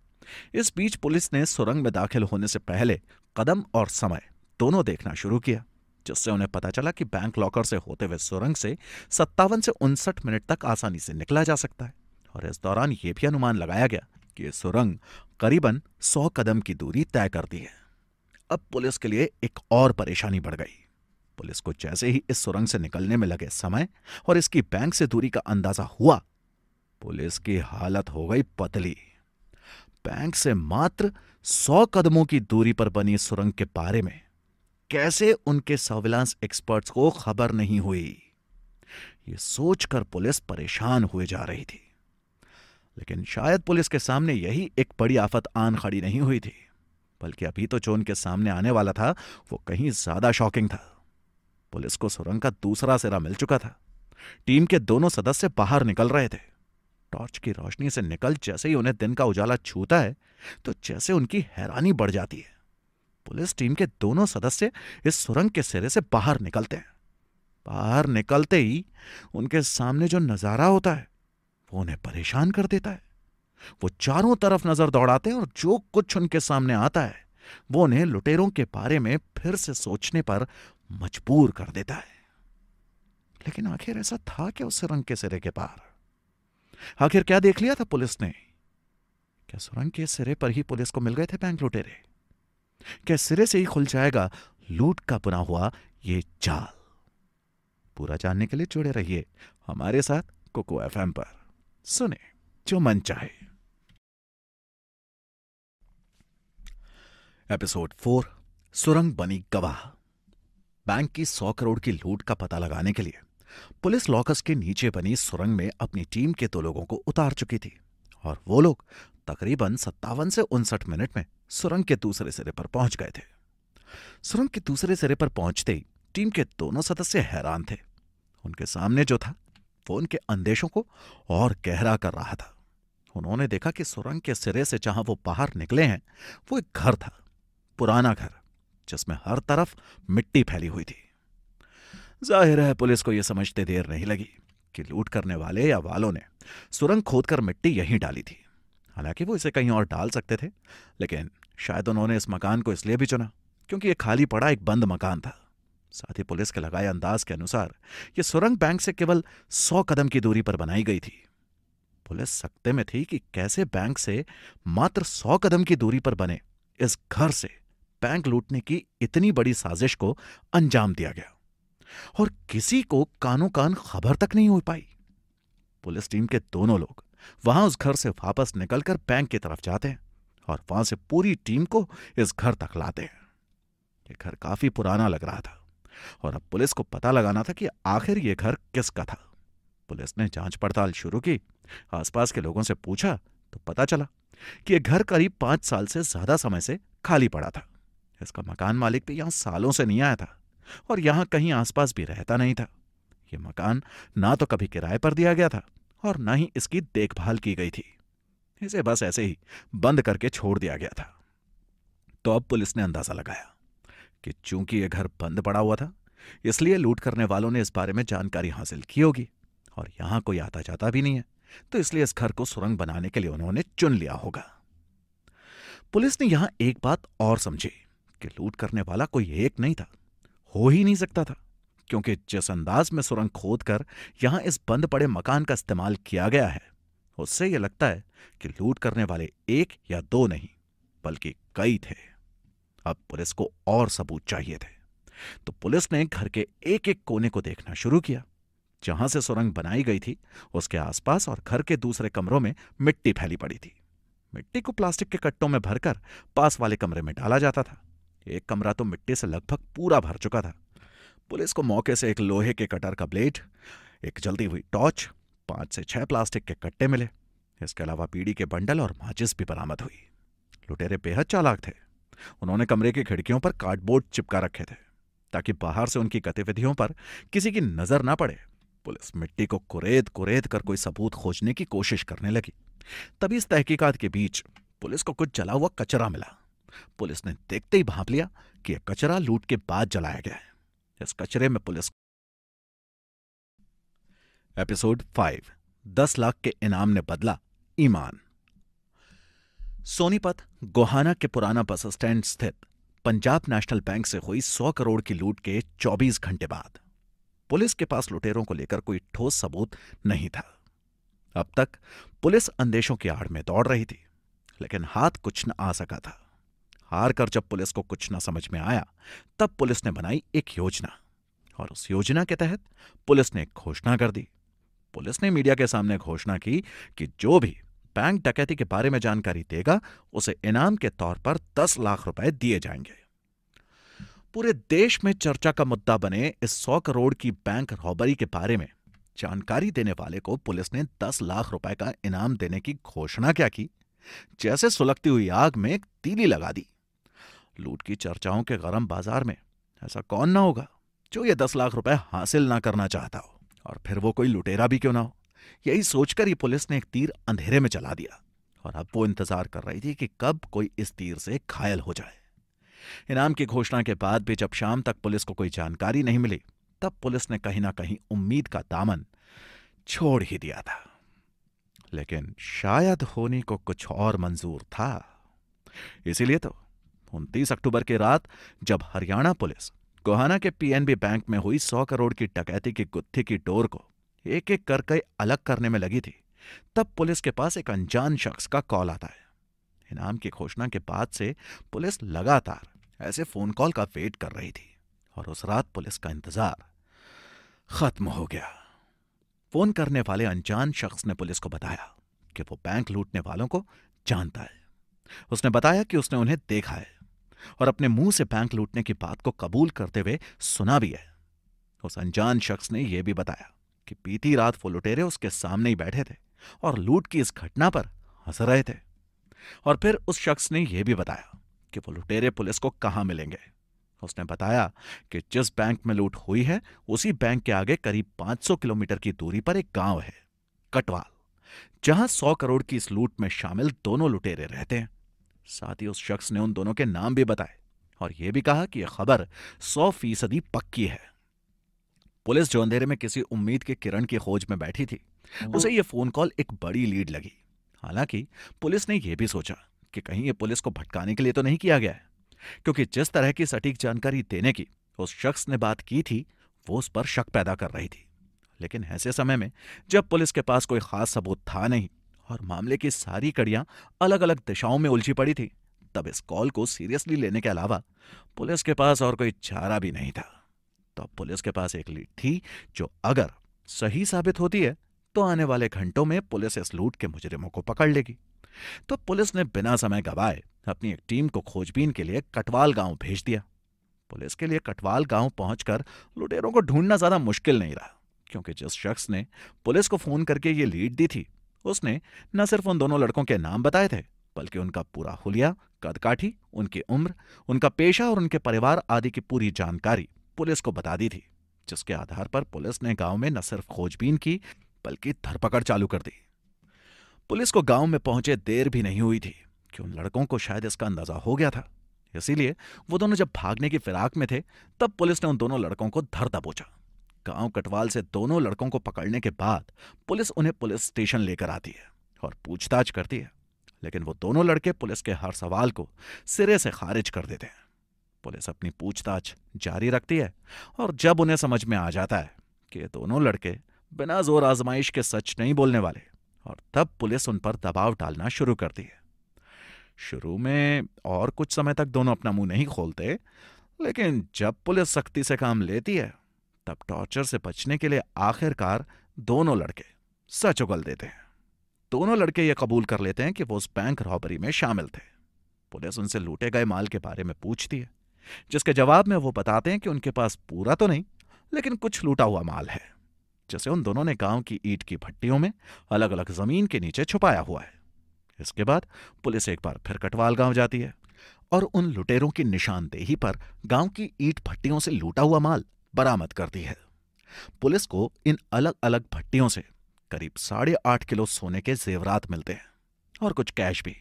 इस बीच पुलिस ने सुरंग में दाखिल होने से पहले कदम और समय दोनों देखना शुरू किया जिससे उन्हें पता चला कि बैंक लॉकर से होते हुए सुरंग से सत्तावन से उनसठ मिनट तक आसानी से निकला जा सकता है और इस दौरान यह भी अनुमान लगाया गया कि सुरंग करीबन सौ कदम की दूरी तय करती है अब पुलिस के लिए एक और परेशानी बढ़ गई पुलिस को जैसे ही इस सुरंग से निकलने में लगे समय और इसकी बैंक से दूरी का अंदाजा हुआ पुलिस की हालत हो गई पतली बैंक से मात्र सौ कदमों की दूरी पर बनी सुरंग के बारे में कैसे उनके सर्विलांस एक्सपर्ट्स को खबर नहीं हुई यह सोचकर पुलिस परेशान हुए जा रही थी लेकिन शायद पुलिस के सामने यही एक बड़ी आफत आन खड़ी नहीं हुई थी बल्कि अभी तो जो उनके सामने आने वाला था वो कहीं ज्यादा शॉकिंग था पुलिस को सुरंग का दूसरा सिरा मिल चुका था टीम के दोनों सदस्य बाहर निकल रहे थे टॉर्च की रोशनी से निकल जैसे ही उन्हें दिन का उजाला छूता है तो जैसे उनकी हैरानी बढ़ जाती है पुलिस टीम के दोनों सदस्य इस सुरंग के सिरे से बाहर निकलते हैं बाहर निकलते ही उनके सामने जो नज़ारा होता है वो उन्हें परेशान कर देता है वो चारों तरफ नजर दौड़ाते हैं और जो कुछ उनके सामने आता है वो उन्हें लुटेरों के बारे में फिर से सोचने पर मजबूर कर देता है लेकिन आखिर ऐसा था क्या उस रंग के सिरे के पार आखिर क्या देख लिया था पुलिस ने क्या सुरंग के सिरे पर ही पुलिस को मिल गए थे बैंक लुटेरे क्या सिरे से ही खुल जाएगा लूट का बुना हुआ ये जाल पूरा जानने के लिए जुड़े रहिए हमारे साथ कोको एफएम पर सुने जो मन चाहे एपिसोड फोर सुरंग बनी गवाह बैंक की सौ करोड़ की लूट का पता लगाने के लिए पुलिस लॉकर्स के नीचे बनी सुरंग में अपनी टीम के दो लोगों को उतार चुकी थी और वो लोग तकरीबन सत्तावन से उनसठ मिनट में सुरंग के दूसरे सिरे पर पहुंच गए थे सुरंग के दूसरे सिरे पर पहुंचते ही टीम के दोनों सदस्य हैरान थे उनके सामने जो था वो उनके अंदेशों को और गहरा कर रहा था उन्होंने देखा कि सुरंग के सिरे से जहां वो बाहर निकले हैं वो एक घर था पुराना घर जिसमें हर तरफ मिट्टी फैली हुई थी जाहिर है पुलिस को यह समझते देर नहीं लगी कि लूट करने वाले या वालों ने सुरंग खोदकर मिट्टी यहीं डाली थी हालांकि वो इसे कहीं और डाल सकते थे लेकिन शायद उन्होंने इस मकान को इसलिए भी चुना क्योंकि यह खाली पड़ा एक बंद मकान था साथ ही पुलिस के लगाए अंदाज के अनुसार यह सुरंग बैंक से केवल सौ कदम की दूरी पर बनाई गई थी पुलिस सकते में थी कि कैसे बैंक से मात्र सौ कदम की दूरी पर बने इस घर से बैंक लूटने की इतनी बड़ी साजिश को अंजाम दिया गया और किसी को कानो कान खबर तक नहीं हो पाई पुलिस टीम के दोनों लोग वहां उस घर से वापस निकलकर बैंक की तरफ जाते हैं और वहां से पूरी टीम को इस घर तक लाते हैं यह घर काफी पुराना लग रहा था और अब पुलिस को पता लगाना था कि आखिर ये घर किसका था पुलिस ने जांच पड़ताल शुरू की आसपास के लोगों से पूछा तो पता चला कि यह घर करीब पांच साल से ज्यादा समय से खाली पड़ा था इसका मकान मालिक भी तो यहां सालों से नहीं आया था और यहां कहीं आसपास भी रहता नहीं था यह मकान ना तो कभी किराए पर दिया गया था और ना ही इसकी देखभाल की गई थी इसे बस ऐसे ही बंद करके छोड़ दिया गया था तो अब पुलिस ने अंदाजा लगाया कि चूंकि यह घर बंद पड़ा हुआ था इसलिए लूट करने वालों ने इस बारे में जानकारी हासिल की होगी और यहां कोई आता जाता भी नहीं है तो इसलिए इस घर को सुरंग बनाने के लिए उन्होंने चुन लिया होगा पुलिस ने यहां एक बात और समझी कि लूट करने वाला कोई एक नहीं था हो ही नहीं सकता था क्योंकि जिस अंदाज में सुरंग खोद कर यहां इस बंद पड़े मकान का इस्तेमाल किया गया है उससे यह लगता है कि लूट करने वाले एक या दो नहीं बल्कि कई थे अब पुलिस को और सबूत चाहिए थे तो पुलिस ने घर के एक एक कोने को देखना शुरू किया जहां से सुरंग बनाई गई थी उसके आसपास और घर के दूसरे कमरों में मिट्टी फैली पड़ी थी मिट्टी को प्लास्टिक के कट्टों में भरकर पास वाले कमरे में डाला जाता था एक कमरा तो मिट्टी से लगभग पूरा भर चुका था पुलिस को मौके से एक लोहे के कटर का ब्लेड एक जल्दी हुई टॉर्च पांच से छह प्लास्टिक के कट्टे मिले इसके अलावा पीढ़ी के बंडल और माचिस भी बरामद हुई लुटेरे बेहद चालाक थे उन्होंने कमरे की खिड़कियों पर कार्डबोर्ड चिपका रखे थे ताकि बाहर से उनकी गतिविधियों पर किसी की नजर ना पड़े पुलिस मिट्टी को कुरेद कुरेद कर कोई सबूत खोजने की कोशिश करने लगी तभी इस तहकीकात के बीच पुलिस को कुछ जला हुआ कचरा मिला पुलिस ने देखते ही भाप लिया कि यह कचरा लूट के बाद जलाया गया है इस कचरे में पुलिस एपिसोड फाइव दस लाख के इनाम ने बदला ईमान सोनीपत गोहाना के पुराना बस स्टैंड स्थित पंजाब नेशनल बैंक से हुई सौ करोड़ की लूट के 24 घंटे बाद पुलिस के पास लुटेरों को लेकर कोई ठोस सबूत नहीं था अब तक पुलिस अंदेशों की आड़ में दौड़ रही थी लेकिन हाथ कुछ न आ सका था हार कर जब पुलिस को कुछ न समझ में आया तब पुलिस ने बनाई एक योजना और उस योजना के तहत पुलिस ने घोषणा कर दी पुलिस ने मीडिया के सामने घोषणा की कि जो भी बैंक डकैती के बारे में जानकारी देगा उसे इनाम के तौर पर दस लाख रुपए दिए जाएंगे पूरे देश में चर्चा का मुद्दा बने इस सौ करोड़ की बैंक रॉबरी के बारे में जानकारी देने वाले को पुलिस ने दस लाख रुपए का इनाम देने की घोषणा क्या की जैसे सुलगती हुई आग में एक तीली लगा दी लूट की चर्चाओं के गरम बाजार में ऐसा कौन ना होगा जो ये दस लाख रुपए हासिल ना करना चाहता हो और फिर वो कोई लुटेरा भी क्यों ना हो यही सोचकर ही पुलिस ने एक तीर अंधेरे में चला दिया और अब वो इंतजार कर रही थी कि कब कोई इस तीर से घायल हो जाए इनाम की घोषणा के बाद भी जब शाम तक पुलिस को कोई जानकारी नहीं मिली तब पुलिस ने कहीं ना कहीं उम्मीद का दामन छोड़ ही दिया था लेकिन शायद होनी को कुछ और मंजूर था इसीलिए तो उनतीस अक्टूबर की रात जब हरियाणा पुलिस गोहाना के पीएनबी बैंक में हुई सौ करोड़ की टकैती की गुत्थी की डोर को एक एक करके अलग करने में लगी थी तब पुलिस के पास एक अनजान शख्स का कॉल आता है इनाम की घोषणा के बाद से पुलिस लगातार ऐसे फोन कॉल का वेट कर रही थी और उस रात पुलिस का इंतजार खत्म हो गया फोन करने वाले अनजान शख्स ने पुलिस को बताया कि वो बैंक लूटने वालों को जानता है उसने बताया कि उसने उन्हें देखा है और अपने मुंह से बैंक लूटने की बात को कबूल करते हुए सुना भी है उस अनजान शख्स ने यह भी बताया कि बीती रात वो लुटेरे उसके सामने ही बैठे थे और लूट की इस घटना पर हंस रहे थे और फिर उस शख्स ने यह भी बताया कि वो लुटेरे पुलिस को कहाँ मिलेंगे उसने बताया कि जिस बैंक में लूट हुई है उसी बैंक के आगे करीब 500 किलोमीटर की दूरी पर एक गांव है कटवाल जहां 100 करोड़ की इस लूट में शामिल दोनों लुटेरे रहते हैं साथ ही उस शख्स ने उन दोनों के नाम भी बताए और यह भी कहा कि यह खबर सौ फीसदी पक्की है पुलिस जो अंधेरे में किसी उम्मीद के किरण की खोज में बैठी थी उसे यह फोन कॉल एक बड़ी लीड लगी हालांकि पुलिस ने यह भी सोचा कि कहीं ये पुलिस को भटकाने के लिए तो नहीं किया गया है क्योंकि जिस तरह की सटीक जानकारी देने की उस शख्स ने बात की थी वो उस पर शक पैदा कर रही थी लेकिन ऐसे समय में जब पुलिस के पास कोई खास सबूत था नहीं और मामले की सारी कड़ियां अलग अलग दिशाओं में उलझी पड़ी थी तब इस कॉल को सीरियसली लेने के अलावा पुलिस के पास और कोई चारा भी नहीं था तो अब पुलिस के पास एक लीड थी जो अगर सही साबित होती है तो आने वाले घंटों में पुलिस इस लूट के मुजरिमों को पकड़ लेगी तो पुलिस ने बिना समय गवाए अपनी एक टीम को खोजबीन के लिए कटवाल गांव भेज दिया पुलिस के लिए कटवाल गांव पहुंचकर लुटेरों को ढूंढना ज्यादा मुश्किल नहीं रहा क्योंकि जिस शख्स ने पुलिस को फोन करके ये लीड दी थी उसने न सिर्फ उन दोनों लड़कों के नाम बताए थे बल्कि उनका पूरा हुलिया कदकाठी उनकी उम्र उनका पेशा और उनके परिवार आदि की पूरी जानकारी पुलिस को बता दी थी जिसके आधार पर पुलिस ने गांव में न सिर्फ खोजबीन की बल्कि धरपकड़ चालू कर दी पुलिस को गांव में पहुंचे देर भी नहीं हुई थी कि उन लड़कों को शायद इसका अंदाजा हो गया था इसीलिए वो दोनों जब भागने की फिराक में थे तब पुलिस ने उन दोनों लड़कों को धर दबोचा गांव कटवाल से दोनों लड़कों को पकड़ने के बाद पुलिस उन्हें पुलिस स्टेशन लेकर आती है और पूछताछ करती है लेकिन वो दोनों लड़के पुलिस के हर सवाल को सिरे से खारिज कर देते हैं पुलिस अपनी पूछताछ जारी रखती है और जब उन्हें समझ में आ जाता है कि दोनों लड़के बिना जोर आजमाइश के सच नहीं बोलने वाले और तब पुलिस उन पर दबाव डालना शुरू करती है शुरू में और कुछ समय तक दोनों अपना मुंह नहीं खोलते लेकिन जब पुलिस सख्ती से काम लेती है तब टॉर्चर से बचने के लिए आखिरकार दोनों लड़के सच उगल देते हैं दोनों लड़के ये कबूल कर लेते हैं कि वो उस बैंक रॉबरी में शामिल थे पुलिस उनसे लूटे गए माल के बारे में पूछती है जिसके जवाब में वो बताते हैं कि उनके पास पूरा तो नहीं लेकिन कुछ लूटा हुआ माल है जिसे उन दोनों ने गांव की ईट की भट्टियों में अलग अलग जमीन के नीचे छुपाया हुआ है इसके बाद पुलिस एक बार फिर कटवाल गांव जाती है और उन लुटेरों की निशानदेही पर गांव की ईट भट्टियों से लूटा हुआ माल बरामद करती है पुलिस को इन अलग अलग भट्टियों से करीब साढ़े आठ किलो सोने के जेवरात मिलते हैं और कुछ कैश भी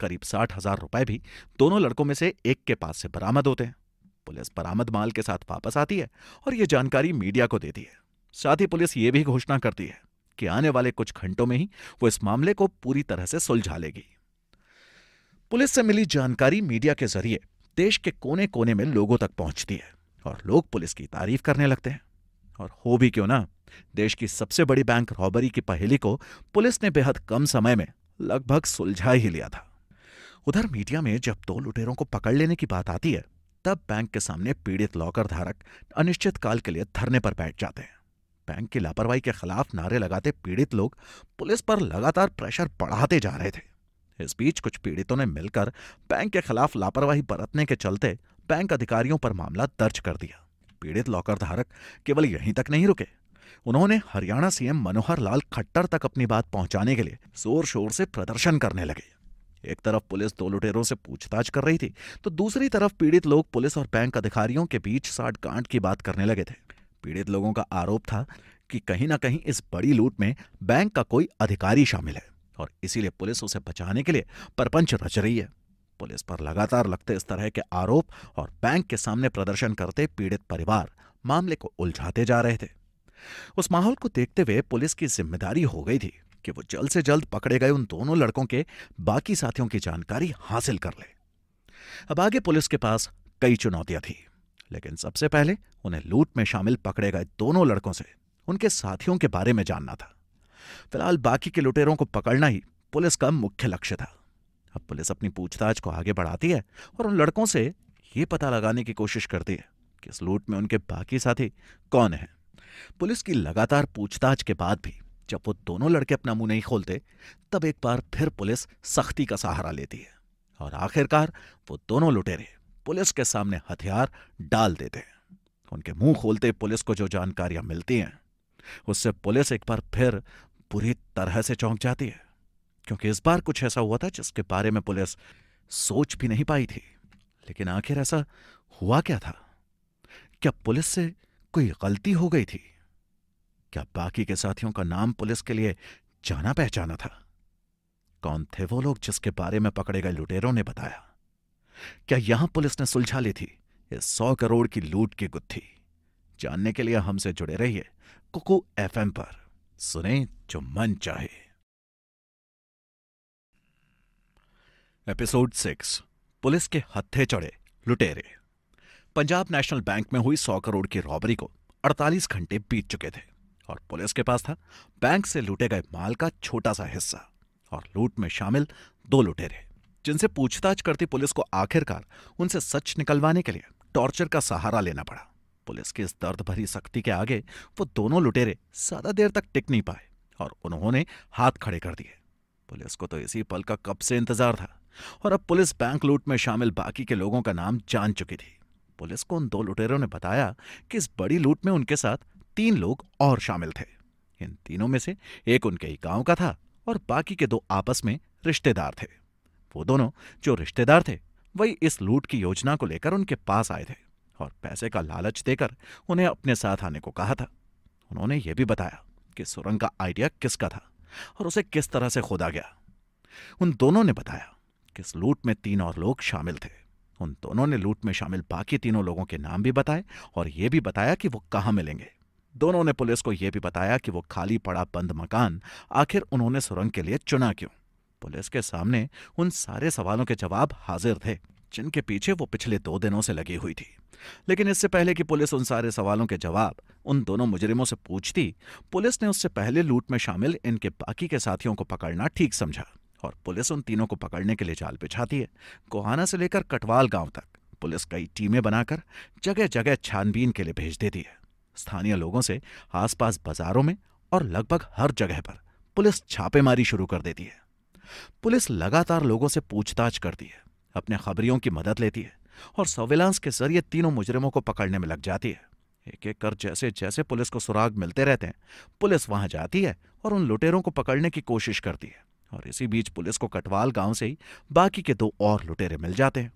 करीब साठ हजार रुपए भी दोनों लड़कों में से एक के पास से बरामद होते हैं पुलिस बरामद माल के साथ वापस आती है और यह जानकारी मीडिया को देती है साथ ही पुलिस ये भी घोषणा करती है कि आने वाले कुछ घंटों में ही वो इस मामले को पूरी तरह से सुलझा लेगी पुलिस से मिली जानकारी मीडिया के जरिए देश के कोने कोने में लोगों तक पहुंचती है और लोग पुलिस की तारीफ करने लगते हैं और हो भी क्यों ना देश की सबसे बड़ी बैंक रॉबरी की पहेली को पुलिस ने बेहद कम समय में लगभग सुलझा ही लिया था उधर मीडिया में जब दो लुटेरों को पकड़ लेने की बात आती है तब बैंक के सामने पीड़ित लॉकर धारक अनिश्चित काल के लिए धरने पर बैठ जाते हैं बैंक की लापरवाही के खिलाफ नारे लगाते पीड़ित लोग पुलिस पर लगातार प्रेशर बढ़ाते जा रहे थे इस बीच कुछ पीड़ितों ने मिलकर बैंक के खिलाफ लापरवाही बरतने के चलते बैंक अधिकारियों पर मामला दर्ज कर दिया पीड़ित लॉकर धारक केवल यहीं तक नहीं रुके उन्होंने हरियाणा सीएम मनोहर लाल खट्टर तक अपनी बात पहुंचाने के लिए जोर शोर से प्रदर्शन करने लगे एक तरफ पुलिस दो लुटेरों से पूछताछ कर रही थी तो दूसरी तरफ पीड़ित लोग पुलिस और बैंक अधिकारियों के बीच साठगांठ की बात करने लगे थे पीड़ित लोगों का आरोप था कि कहीं ना कहीं इस बड़ी लूट में बैंक का कोई अधिकारी शामिल है और इसीलिए पुलिस उसे बचाने के लिए परपंच रच रही है पुलिस पर लगातार लगते इस तरह के आरोप और बैंक के सामने प्रदर्शन करते पीड़ित परिवार मामले को उलझाते जा रहे थे उस माहौल को देखते हुए पुलिस की जिम्मेदारी हो गई थी कि वो जल्द से जल्द पकड़े गए उन दोनों लड़कों के बाकी साथियों की जानकारी हासिल कर ले अब आगे पुलिस के पास कई चुनौतियां थी लेकिन सबसे पहले उन्हें लूट में शामिल पकड़े गए दोनों लड़कों से उनके साथियों के बारे में जानना था फिलहाल बाकी के लुटेरों को पकड़ना ही पुलिस का मुख्य लक्ष्य था अब पुलिस अपनी पूछताछ को आगे बढ़ाती है और उन लड़कों से यह पता लगाने की कोशिश करती है कि इस लूट में उनके बाकी साथी कौन है पुलिस की लगातार पूछताछ के बाद भी जब वो दोनों लड़के अपना मुंह नहीं खोलते तब एक बार फिर पुलिस सख्ती का सहारा लेती है और आखिरकार वो दोनों लुटेरे पुलिस के सामने हथियार डाल देते हैं उनके मुंह खोलते पुलिस को जो जानकारियां मिलती हैं उससे पुलिस एक बार फिर बुरी तरह से चौंक जाती है क्योंकि इस बार कुछ ऐसा हुआ था जिसके बारे में पुलिस सोच भी नहीं पाई थी लेकिन आखिर ऐसा हुआ क्या था क्या पुलिस से कोई गलती हो गई थी क्या बाकी के साथियों का नाम पुलिस के लिए जाना पहचाना था कौन थे वो लोग जिसके बारे में पकड़े गए लुटेरों ने बताया क्या यहां पुलिस ने सुलझा ली थी इस सौ करोड़ की लूट की गुत्थी जानने के लिए हमसे जुड़े रहिए कुकू एफएम पर सुने जो मन चाहे एपिसोड सिक्स पुलिस के हत्थे चढ़े लुटेरे पंजाब नेशनल बैंक में हुई सौ करोड़ की रॉबरी को 48 घंटे बीत चुके थे और पुलिस के पास था बैंक से लूटे गए माल का छोटा सा हिस्सा और लूट में शामिल दो लुटेरे जिनसे पूछताछ करती पुलिस को आखिरकार उनसे सच निकलवाने के लिए टॉर्चर का सहारा लेना पड़ा पुलिस की इस दर्द भरी सख्ती के आगे वो दोनों लुटेरे ज्यादा देर तक टिक नहीं पाए और उन्होंने हाथ खड़े कर दिए पुलिस को तो इसी पल का कब से इंतजार था और अब पुलिस बैंक लूट में शामिल बाकी के लोगों का नाम जान चुकी थी पुलिस को उन दो लुटेरों ने बताया कि इस बड़ी लूट में उनके साथ तीन लोग और शामिल थे इन तीनों में से एक उनके ही गांव का था और बाकी के दो आपस में रिश्तेदार थे वो दोनों जो रिश्तेदार थे वही इस लूट की योजना को लेकर उनके पास आए थे और पैसे का लालच देकर उन्हें अपने साथ आने को कहा था उन्होंने ये भी बताया कि सुरंग का आइडिया किसका था और उसे किस तरह से खोदा गया उन दोनों ने बताया कि इस लूट में तीन और लोग शामिल थे उन दोनों ने लूट में शामिल बाकी तीनों लोगों के नाम भी बताए और यह भी बताया कि वो कहाँ मिलेंगे दोनों ने पुलिस को यह भी बताया कि वो खाली पड़ा बंद मकान आखिर उन्होंने सुरंग के लिए चुना क्यों पुलिस के सामने उन सारे सवालों के जवाब हाजिर थे जिनके पीछे वो पिछले दो दिनों से लगी हुई थी लेकिन इससे पहले कि पुलिस उन सारे सवालों के जवाब उन दोनों मुजरिमों से पूछती पुलिस ने उससे पहले लूट में शामिल इनके बाकी के साथियों को पकड़ना ठीक समझा और पुलिस उन तीनों को पकड़ने के लिए जाल बिछाती है गोहाना से लेकर कटवाल गांव तक पुलिस कई टीमें बनाकर जगह जगह छानबीन के लिए भेज देती है स्थानीय लोगों से आसपास बाजारों में और लगभग हर जगह पर पुलिस छापेमारी शुरू कर देती है पुलिस लगातार लोगों से पूछताछ करती है अपने खबरियों की मदद लेती है और सर्विलांस के जरिए तीनों मुजरिमों को पकड़ने में लग जाती है एक एक कर जैसे जैसे पुलिस को सुराग मिलते रहते हैं पुलिस वहां जाती है और उन लुटेरों को पकड़ने की कोशिश करती है और इसी बीच पुलिस को कटवाल गांव से ही बाकी के दो और लुटेरे मिल जाते हैं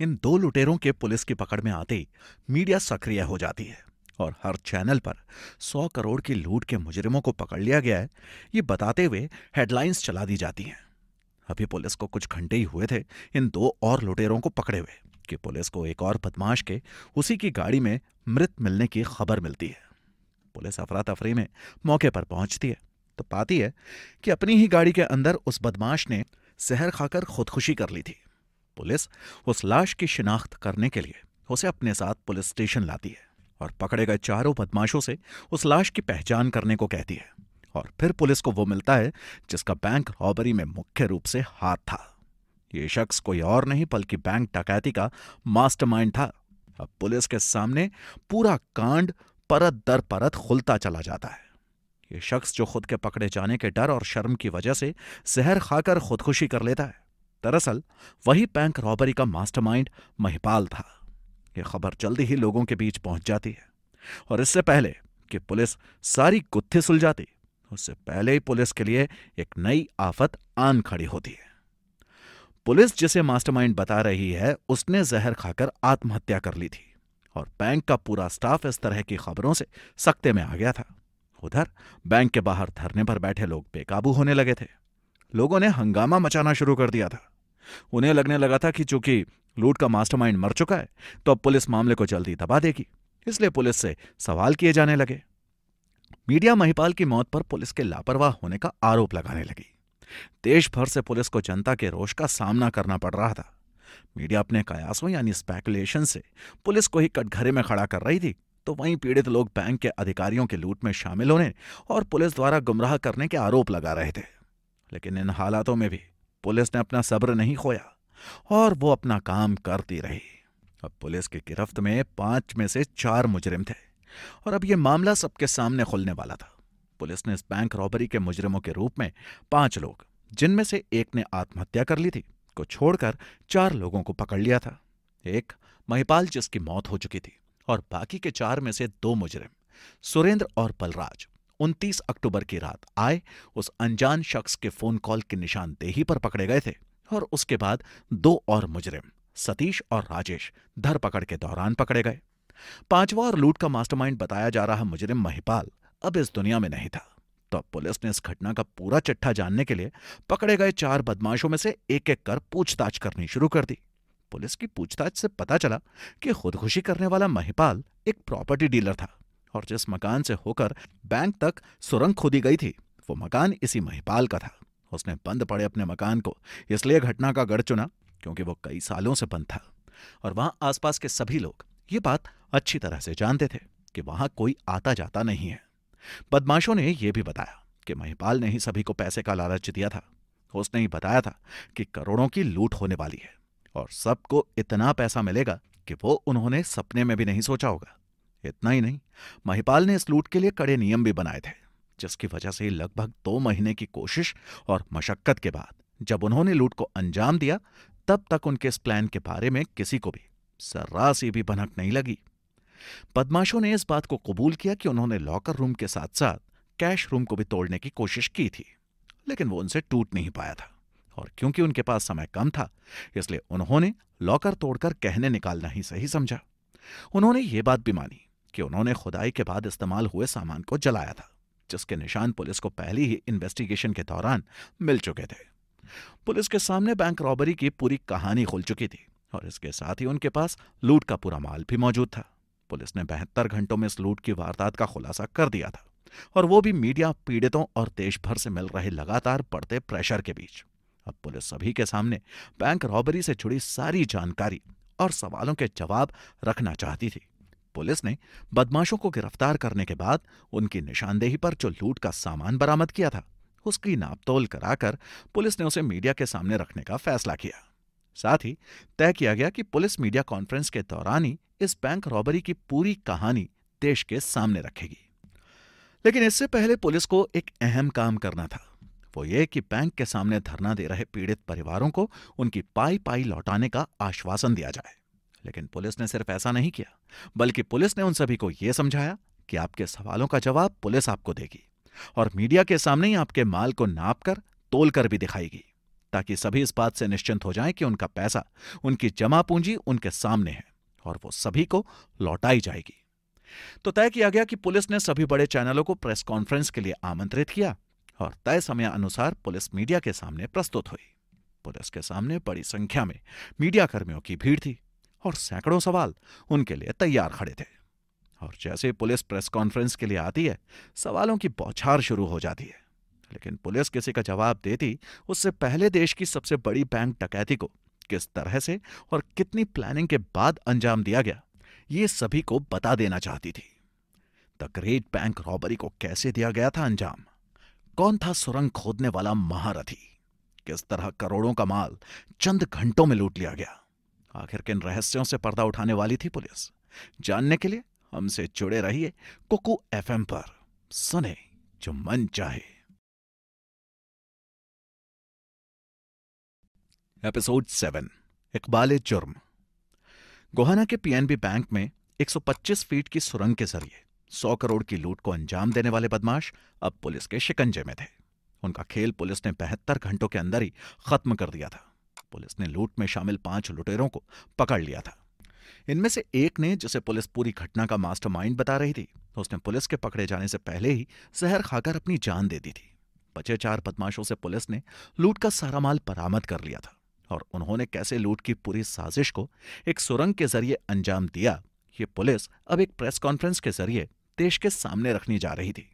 इन दो लुटेरों के पुलिस की पकड़ में आते ही मीडिया सक्रिय हो जाती है और हर चैनल पर 100 करोड़ की लूट के मुजरिमों को पकड़ लिया गया है ये बताते हुए हेडलाइंस चला दी जाती हैं अभी पुलिस को कुछ घंटे ही हुए थे इन दो और लुटेरों को पकड़े हुए कि पुलिस को एक और बदमाश के उसी की गाड़ी में मृत मिलने की खबर मिलती है पुलिस अफरा तफरी में मौके पर पहुंचती है तो पाती है कि अपनी ही गाड़ी के अंदर उस बदमाश ने जहर खाकर खुदकुशी कर ली थी पुलिस उस लाश की शिनाख्त करने के लिए उसे अपने साथ पुलिस स्टेशन लाती है और पकड़े गए चारों बदमाशों से उस लाश की पहचान करने को कहती है और फिर पुलिस को वो मिलता है जिसका बैंक रॉबरी में मुख्य रूप से हाथ था ये शख्स कोई और नहीं बल्कि बैंक डकैती का मास्टरमाइंड था अब पुलिस के सामने पूरा कांड परत दर परत खुलता चला जाता है ये शख्स जो खुद के पकड़े जाने के डर और शर्म की वजह से जहर खाकर खुदकुशी कर लेता है दरअसल वही बैंक रॉबरी का मास्टरमाइंड महिपाल था ये खबर जल्दी ही लोगों के बीच पहुंच जाती है और इससे पहले कि पुलिस सारी गुत्थी सुलझाती उससे पहले ही पुलिस के लिए एक नई आफत आन खड़ी होती है पुलिस जिसे मास्टरमाइंड बता रही है उसने जहर खाकर आत्महत्या कर ली थी और बैंक का पूरा स्टाफ इस तरह की खबरों से सख्ते में आ गया था उधर बैंक के बाहर धरने पर बैठे लोग बेकाबू होने लगे थे लोगों ने हंगामा मचाना शुरू कर दिया था उन्हें लगने लगा था कि चूंकि लूट का मास्टरमाइंड मर चुका है तो अब पुलिस मामले को जल्दी दबा देगी इसलिए पुलिस से सवाल किए जाने लगे मीडिया महिपाल की मौत पर पुलिस के लापरवाह होने का आरोप लगाने लगी देश भर से पुलिस को जनता के रोष का सामना करना पड़ रहा था मीडिया अपने कयासों यानी स्पैकुलेशन से पुलिस को ही कटघरे में खड़ा कर रही थी तो वहीं पीड़ित लोग बैंक के अधिकारियों के लूट में शामिल होने और पुलिस द्वारा गुमराह करने के आरोप लगा रहे थे लेकिन इन हालातों में भी पुलिस ने अपना सब्र नहीं खोया और वो अपना काम करती रही अब पुलिस की गिरफ्त में पांच में से चार मुजरिम थे और अब यह मामला सबके सामने खुलने वाला था पुलिस ने इस बैंक रॉबरी के मुजरिमों के रूप में पांच लोग जिनमें से एक ने आत्महत्या कर ली थी को छोड़कर चार लोगों को पकड़ लिया था एक महिपाल जिसकी मौत हो चुकी थी और बाकी के चार में से दो मुजरिम सुरेंद्र और बलराज 29 अक्टूबर की रात आए उस अनजान शख्स के फोन कॉल की निशानदेही पर पकड़े गए थे और उसके बाद दो और मुजरिम सतीश और राजेश धरपकड़ के दौरान पकड़े गए पांचवा और लूट का मास्टरमाइंड बताया जा रहा मुजरिम महिपाल अब इस दुनिया में नहीं था तो पुलिस ने इस घटना का पूरा चिट्ठा जानने के लिए पकड़े गए चार बदमाशों में से एक एक कर पूछताछ करनी शुरू कर दी पुलिस की पूछताछ से पता चला कि खुदकुशी करने वाला महिपाल एक प्रॉपर्टी डीलर था और जिस मकान से होकर बैंक तक सुरंग खोदी गई थी वो मकान इसी महिपाल का था उसने बंद पड़े अपने मकान को इसलिए घटना का गढ़ चुना क्योंकि वो कई सालों से बंद था और वहां आसपास के सभी लोग ये बात अच्छी तरह से जानते थे कि वहां कोई आता जाता नहीं है बदमाशों ने यह भी बताया कि महिपाल ने ही सभी को पैसे का लालच दिया था उसने ही बताया था कि करोड़ों की लूट होने वाली है और सबको इतना पैसा मिलेगा कि वो उन्होंने सपने में भी नहीं सोचा होगा इतना ही नहीं महिपाल ने इस लूट के लिए कड़े नियम भी बनाए थे जिसकी वजह से लगभग दो महीने की कोशिश और मशक्कत के बाद जब उन्होंने लूट को अंजाम दिया तब तक उनके इस प्लान के बारे में किसी को भी सर्रासी भी भनक नहीं लगी बदमाशों ने इस बात को कबूल किया कि उन्होंने लॉकर रूम के साथ साथ कैश रूम को भी तोड़ने की कोशिश की थी लेकिन वो उनसे टूट नहीं पाया था और क्योंकि उनके पास समय कम था इसलिए उन्होंने लॉकर तोड़कर कहने निकालना ही सही समझा उन्होंने ये बात भी मानी कि उन्होंने खुदाई के बाद इस्तेमाल हुए सामान को जलाया था जिसके निशान पुलिस को पहले ही इन्वेस्टिगेशन के दौरान मिल चुके थे पुलिस के सामने बैंक रॉबरी की पूरी कहानी खुल चुकी थी और इसके साथ ही उनके पास लूट का पूरा माल भी मौजूद था पुलिस ने बहत्तर घंटों में इस लूट की वारदात का खुलासा कर दिया था और वो भी मीडिया पीड़ितों और देश भर से मिल रहे लगातार बढ़ते प्रेशर के बीच अब पुलिस सभी के सामने बैंक रॉबरी से जुड़ी सारी जानकारी और सवालों के जवाब रखना चाहती थी पुलिस ने बदमाशों को गिरफ्तार करने के बाद उनकी निशानदेही पर जो लूट का सामान बरामद किया था उसकी नापतोल कराकर पुलिस ने उसे मीडिया के सामने रखने का फैसला किया साथ ही तय किया गया कि पुलिस मीडिया कॉन्फ्रेंस के दौरान ही इस बैंक रॉबरी की पूरी कहानी देश के सामने रखेगी लेकिन इससे पहले पुलिस को एक अहम काम करना था वो ये कि बैंक के सामने धरना दे रहे पीड़ित परिवारों को उनकी पाई पाई लौटाने का आश्वासन दिया जाए लेकिन पुलिस ने सिर्फ ऐसा नहीं किया बल्कि पुलिस ने उन सभी को यह समझाया कि आपके सवालों का जवाब पुलिस आपको देगी और मीडिया के सामने ही आपके माल को नाप कर तोल कर भी दिखाएगी ताकि सभी इस बात से निश्चिंत हो जाएं कि उनका पैसा उनकी जमा पूंजी उनके सामने है और वो सभी को लौटाई जाएगी तो तय किया गया कि पुलिस ने सभी बड़े चैनलों को प्रेस कॉन्फ्रेंस के लिए आमंत्रित किया और तय समय अनुसार पुलिस मीडिया के सामने प्रस्तुत हुई पुलिस के सामने बड़ी संख्या में मीडियाकर्मियों की भीड़ थी और सैकड़ों सवाल उनके लिए तैयार खड़े थे और जैसे पुलिस प्रेस कॉन्फ्रेंस के लिए आती है सवालों की बौछार शुरू हो जाती है लेकिन पुलिस किसी का जवाब देती उससे पहले देश की सबसे बड़ी बैंक डकैती को किस तरह से और कितनी प्लानिंग के बाद अंजाम दिया गया ये सभी को बता देना चाहती थी द ग्रेट बैंक रॉबरी को कैसे दिया गया था अंजाम कौन था सुरंग खोदने वाला महारथी किस तरह करोड़ों का माल चंद घंटों में लूट लिया गया आखिर किन रहस्यों से पर्दा उठाने वाली थी पुलिस जानने के लिए हमसे जुड़े रहिए कुकू एफएम पर सुने जो मन चाहे एपिसोड सेवन इकबाल जुर्म गोहाना के पीएनबी बैंक में 125 फीट की सुरंग के जरिए 100 करोड़ की लूट को अंजाम देने वाले बदमाश अब पुलिस के शिकंजे में थे उनका खेल पुलिस ने बहत्तर घंटों के अंदर ही खत्म कर दिया था पुलिस ने लूट में शामिल पांच लुटेरों को पकड़ लिया था इनमें से एक ने जिसे पुलिस पूरी घटना का मास्टरमाइंड बता रही थी उसने पुलिस के पकड़े जाने से पहले ही जहर खाकर अपनी जान दे दी थी बचे चार बदमाशों से पुलिस ने लूट का सारा माल बरामद कर लिया था और उन्होंने कैसे लूट की पूरी साजिश को एक सुरंग के जरिए अंजाम दिया ये पुलिस अब एक प्रेस कॉन्फ्रेंस के जरिए देश के सामने रखनी जा रही थी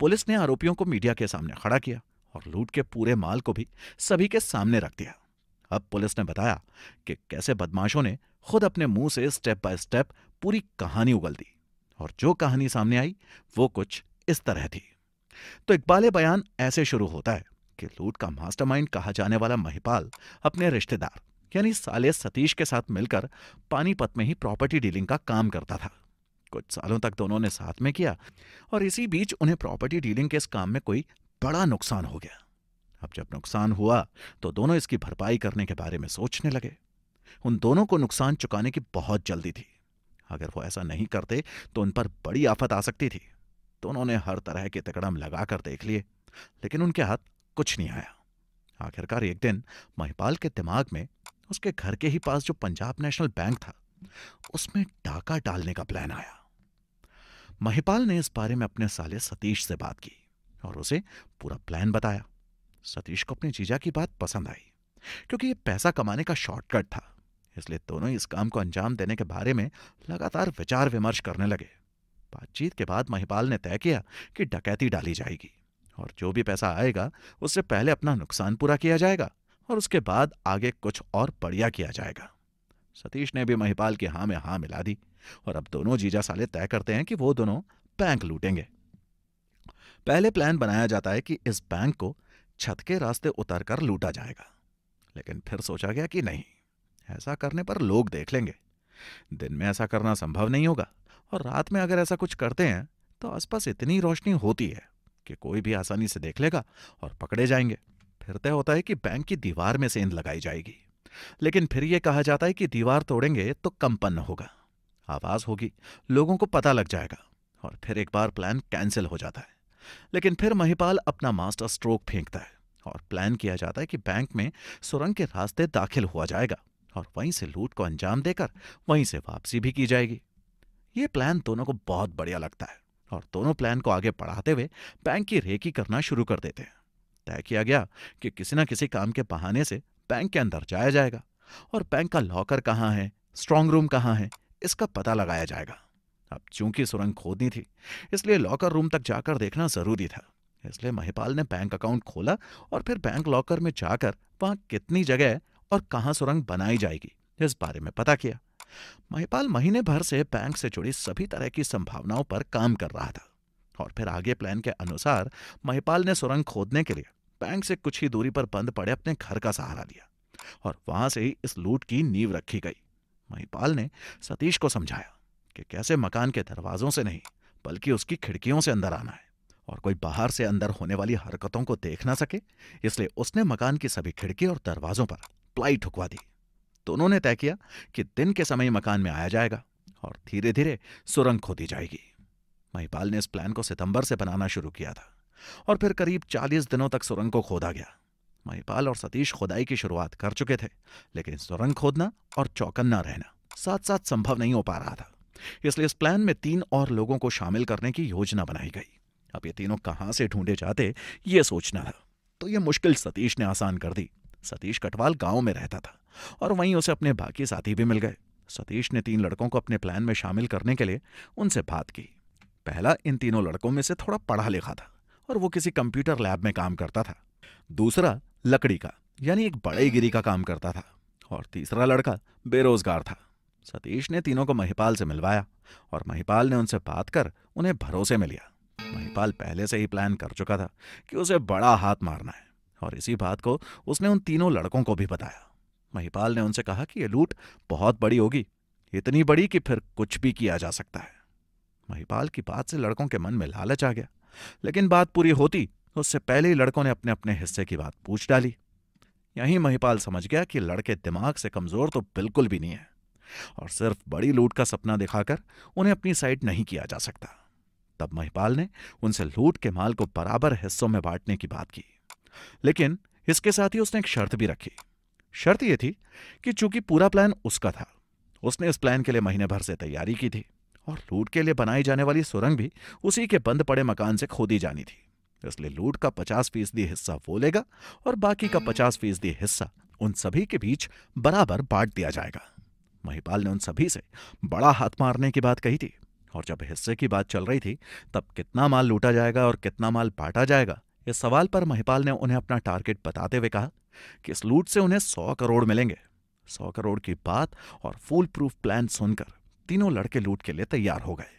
पुलिस ने आरोपियों को मीडिया के सामने खड़ा किया और लूट के पूरे माल को भी सभी के सामने रख दिया अब पुलिस ने बताया कि कैसे बदमाशों ने खुद अपने मुंह से स्टेप बाय स्टेप पूरी कहानी उगल दी और जो कहानी सामने आई वो कुछ इस तरह थी तो इकबाल बयान ऐसे शुरू होता है कि लूट का मास्टरमाइंड कहा जाने वाला महिपाल अपने रिश्तेदार यानी साले सतीश के साथ मिलकर पानीपत में ही प्रॉपर्टी डीलिंग का काम करता था कुछ सालों तक दोनों तो ने साथ में किया और इसी बीच उन्हें प्रॉपर्टी डीलिंग के इस काम में कोई बड़ा नुकसान हो गया अब जब नुकसान हुआ तो दोनों इसकी भरपाई करने के बारे में सोचने लगे उन दोनों को नुकसान चुकाने की बहुत जल्दी थी अगर वो ऐसा नहीं करते तो उन पर बड़ी आफत आ सकती थी दोनों ने हर तरह के तकड़म लगाकर देख लिए लेकिन उनके हाथ कुछ नहीं आया आखिरकार एक दिन महिपाल के दिमाग में उसके घर के ही पास जो पंजाब नेशनल बैंक था उसमें डाका डालने का प्लान आया महिपाल ने इस बारे में अपने साले सतीश से बात की और उसे पूरा प्लान बताया सतीश को अपनी जीजा की बात पसंद आई क्योंकि ये पैसा कमाने का शॉर्टकट था इसलिए दोनों इस काम को अंजाम देने के बारे में लगातार विचार विमर्श करने लगे बातचीत के बाद महिपाल ने तय किया कि डकैती डाली जाएगी और जो भी पैसा आएगा उससे पहले अपना नुकसान पूरा किया जाएगा और उसके बाद आगे कुछ और बढ़िया किया जाएगा सतीश ने भी महिपाल की हाँ में हाँ मिला दी और अब दोनों जीजा साले तय करते हैं कि वो दोनों बैंक लूटेंगे पहले प्लान बनाया जाता है कि इस बैंक को छत के रास्ते उतर कर लूटा जाएगा लेकिन फिर सोचा गया कि नहीं ऐसा करने पर लोग देख लेंगे दिन में ऐसा करना संभव नहीं होगा और रात में अगर ऐसा कुछ करते हैं तो आसपास इतनी रोशनी होती है कि कोई भी आसानी से देख लेगा और पकड़े जाएंगे फिर तय होता है कि बैंक की दीवार में सेंध लगाई जाएगी लेकिन फिर यह कहा जाता है कि दीवार तोड़ेंगे तो कंपन होगा आवाज होगी लोगों को पता लग जाएगा और फिर एक बार प्लान कैंसिल हो जाता है लेकिन फिर महिपाल अपना मास्टर स्ट्रोक फेंकता है और प्लान किया जाता है कि बैंक में सुरंग के रास्ते दाखिल हुआ जाएगा और वहीं से लूट को अंजाम देकर वहीं से वापसी भी की जाएगी ये प्लान दोनों को बहुत बढ़िया लगता है और दोनों प्लान को आगे बढ़ाते हुए बैंक की रेकी करना शुरू कर देते हैं तय किया गया कि किसी न किसी काम के बहाने से बैंक के अंदर जाया जाएगा और बैंक का लॉकर कहाँ है स्ट्रांग रूम कहाँ है इसका पता लगाया जाएगा अब चूंकि सुरंग खोदनी थी इसलिए लॉकर रूम तक जाकर देखना जरूरी था इसलिए महिपाल ने बैंक अकाउंट खोला और फिर बैंक लॉकर में जाकर वहां कितनी जगह और कहां सुरंग बनाई जाएगी इस बारे में पता किया महिपाल महीने भर से बैंक से जुड़ी सभी तरह की संभावनाओं पर काम कर रहा था और फिर आगे प्लान के अनुसार महिपाल ने सुरंग खोदने के लिए बैंक से कुछ ही दूरी पर बंद पड़े अपने घर का सहारा लिया और वहां से ही इस लूट की नींव रखी गई महिपाल ने सतीश को समझाया कि कैसे मकान के दरवाजों से नहीं बल्कि उसकी खिड़कियों से अंदर आना है और कोई बाहर से अंदर होने वाली हरकतों को देख ना सके इसलिए उसने मकान की सभी खिड़की और दरवाजों पर प्लाई ठुकवा दी दोनों ने तय किया कि दिन के समय मकान में आया जाएगा और धीरे धीरे सुरंग खोदी जाएगी महिपाल ने इस प्लान को सितंबर से बनाना शुरू किया था और फिर करीब चालीस दिनों तक सुरंग को खोदा गया महिपाल और सतीश खुदाई की शुरुआत कर चुके थे लेकिन सुरंग खोदना और चौकन्ना रहना साथ साथ संभव नहीं हो पा रहा था इसलिए इस प्लान में तीन और लोगों को शामिल करने की योजना बनाई गई अब ये तीनों कहां से ढूंढे जाते ये सोचना था तो ये मुश्किल सतीश ने आसान कर दी सतीश कटवाल गांव में रहता था और वहीं उसे अपने बाकी साथी भी मिल गए सतीश ने तीन लड़कों को अपने प्लान में शामिल करने के लिए उनसे बात की पहला इन तीनों लड़कों में से थोड़ा पढ़ा लिखा था और वो किसी कंप्यूटर लैब में काम करता था दूसरा लकड़ी का यानी एक बड़े गिरी का काम करता था और तीसरा लड़का बेरोजगार था सतीश ने तीनों को महिपाल से मिलवाया और महिपाल ने उनसे बात कर उन्हें भरोसे में लिया महिपाल पहले से ही प्लान कर चुका था कि उसे बड़ा हाथ मारना है और इसी बात को उसने उन तीनों लड़कों को भी बताया महिपाल ने उनसे कहा कि यह लूट बहुत बड़ी होगी इतनी बड़ी कि फिर कुछ भी किया जा सकता है महिपाल की बात से लड़कों के मन में लालच आ गया लेकिन बात पूरी होती उससे पहले ही लड़कों ने अपने अपने हिस्से की बात पूछ डाली यहीं महिपाल समझ गया कि लड़के दिमाग से कमजोर तो बिल्कुल भी नहीं है और सिर्फ बड़ी लूट का सपना दिखाकर उन्हें अपनी साइड नहीं किया जा सकता तब महिपाल ने उनसे लूट के माल को बराबर हिस्सों में बांटने की बात की लेकिन इसके साथ ही उसने एक शर्त भी रखी शर्त यह थी कि चूंकि पूरा प्लान उसका था उसने इस प्लान के लिए महीने भर से तैयारी की थी और लूट के लिए बनाई जाने वाली सुरंग भी उसी के बंद पड़े मकान से खोदी जानी थी इसलिए लूट का पचास फीसदी हिस्सा वो लेगा और बाकी का पचास फीसदी हिस्सा उन सभी के बीच बराबर बांट दिया जाएगा महिपाल ने उन सभी से बड़ा हाथ मारने की बात कही थी और जब हिस्से की बात चल रही थी तब कितना माल लूटा जाएगा और कितना माल बांटा जाएगा इस सवाल पर महिपाल ने उन्हें अपना टारगेट बताते हुए कहा कि इस लूट से उन्हें सौ करोड़ मिलेंगे सौ करोड़ की बात और फूल प्रूफ प्लान सुनकर तीनों लड़के लूट के लिए तैयार हो गए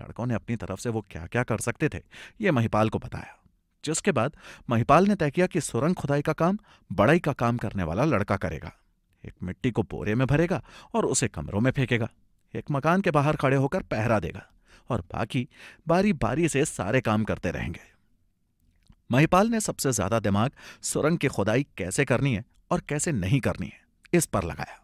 लड़कों ने अपनी तरफ से वो क्या क्या कर सकते थे ये महिपाल को बताया जिसके बाद महिपाल ने तय किया कि सुरंग खुदाई का काम बड़ाई का काम करने वाला लड़का करेगा एक मिट्टी को बोरे में भरेगा और उसे कमरों में फेंकेगा एक मकान के बाहर खड़े होकर पहरा देगा और बाकी बारी बारी से सारे काम करते रहेंगे महिपाल ने सबसे ज्यादा दिमाग सुरंग की खुदाई कैसे करनी है और कैसे नहीं करनी है इस पर लगाया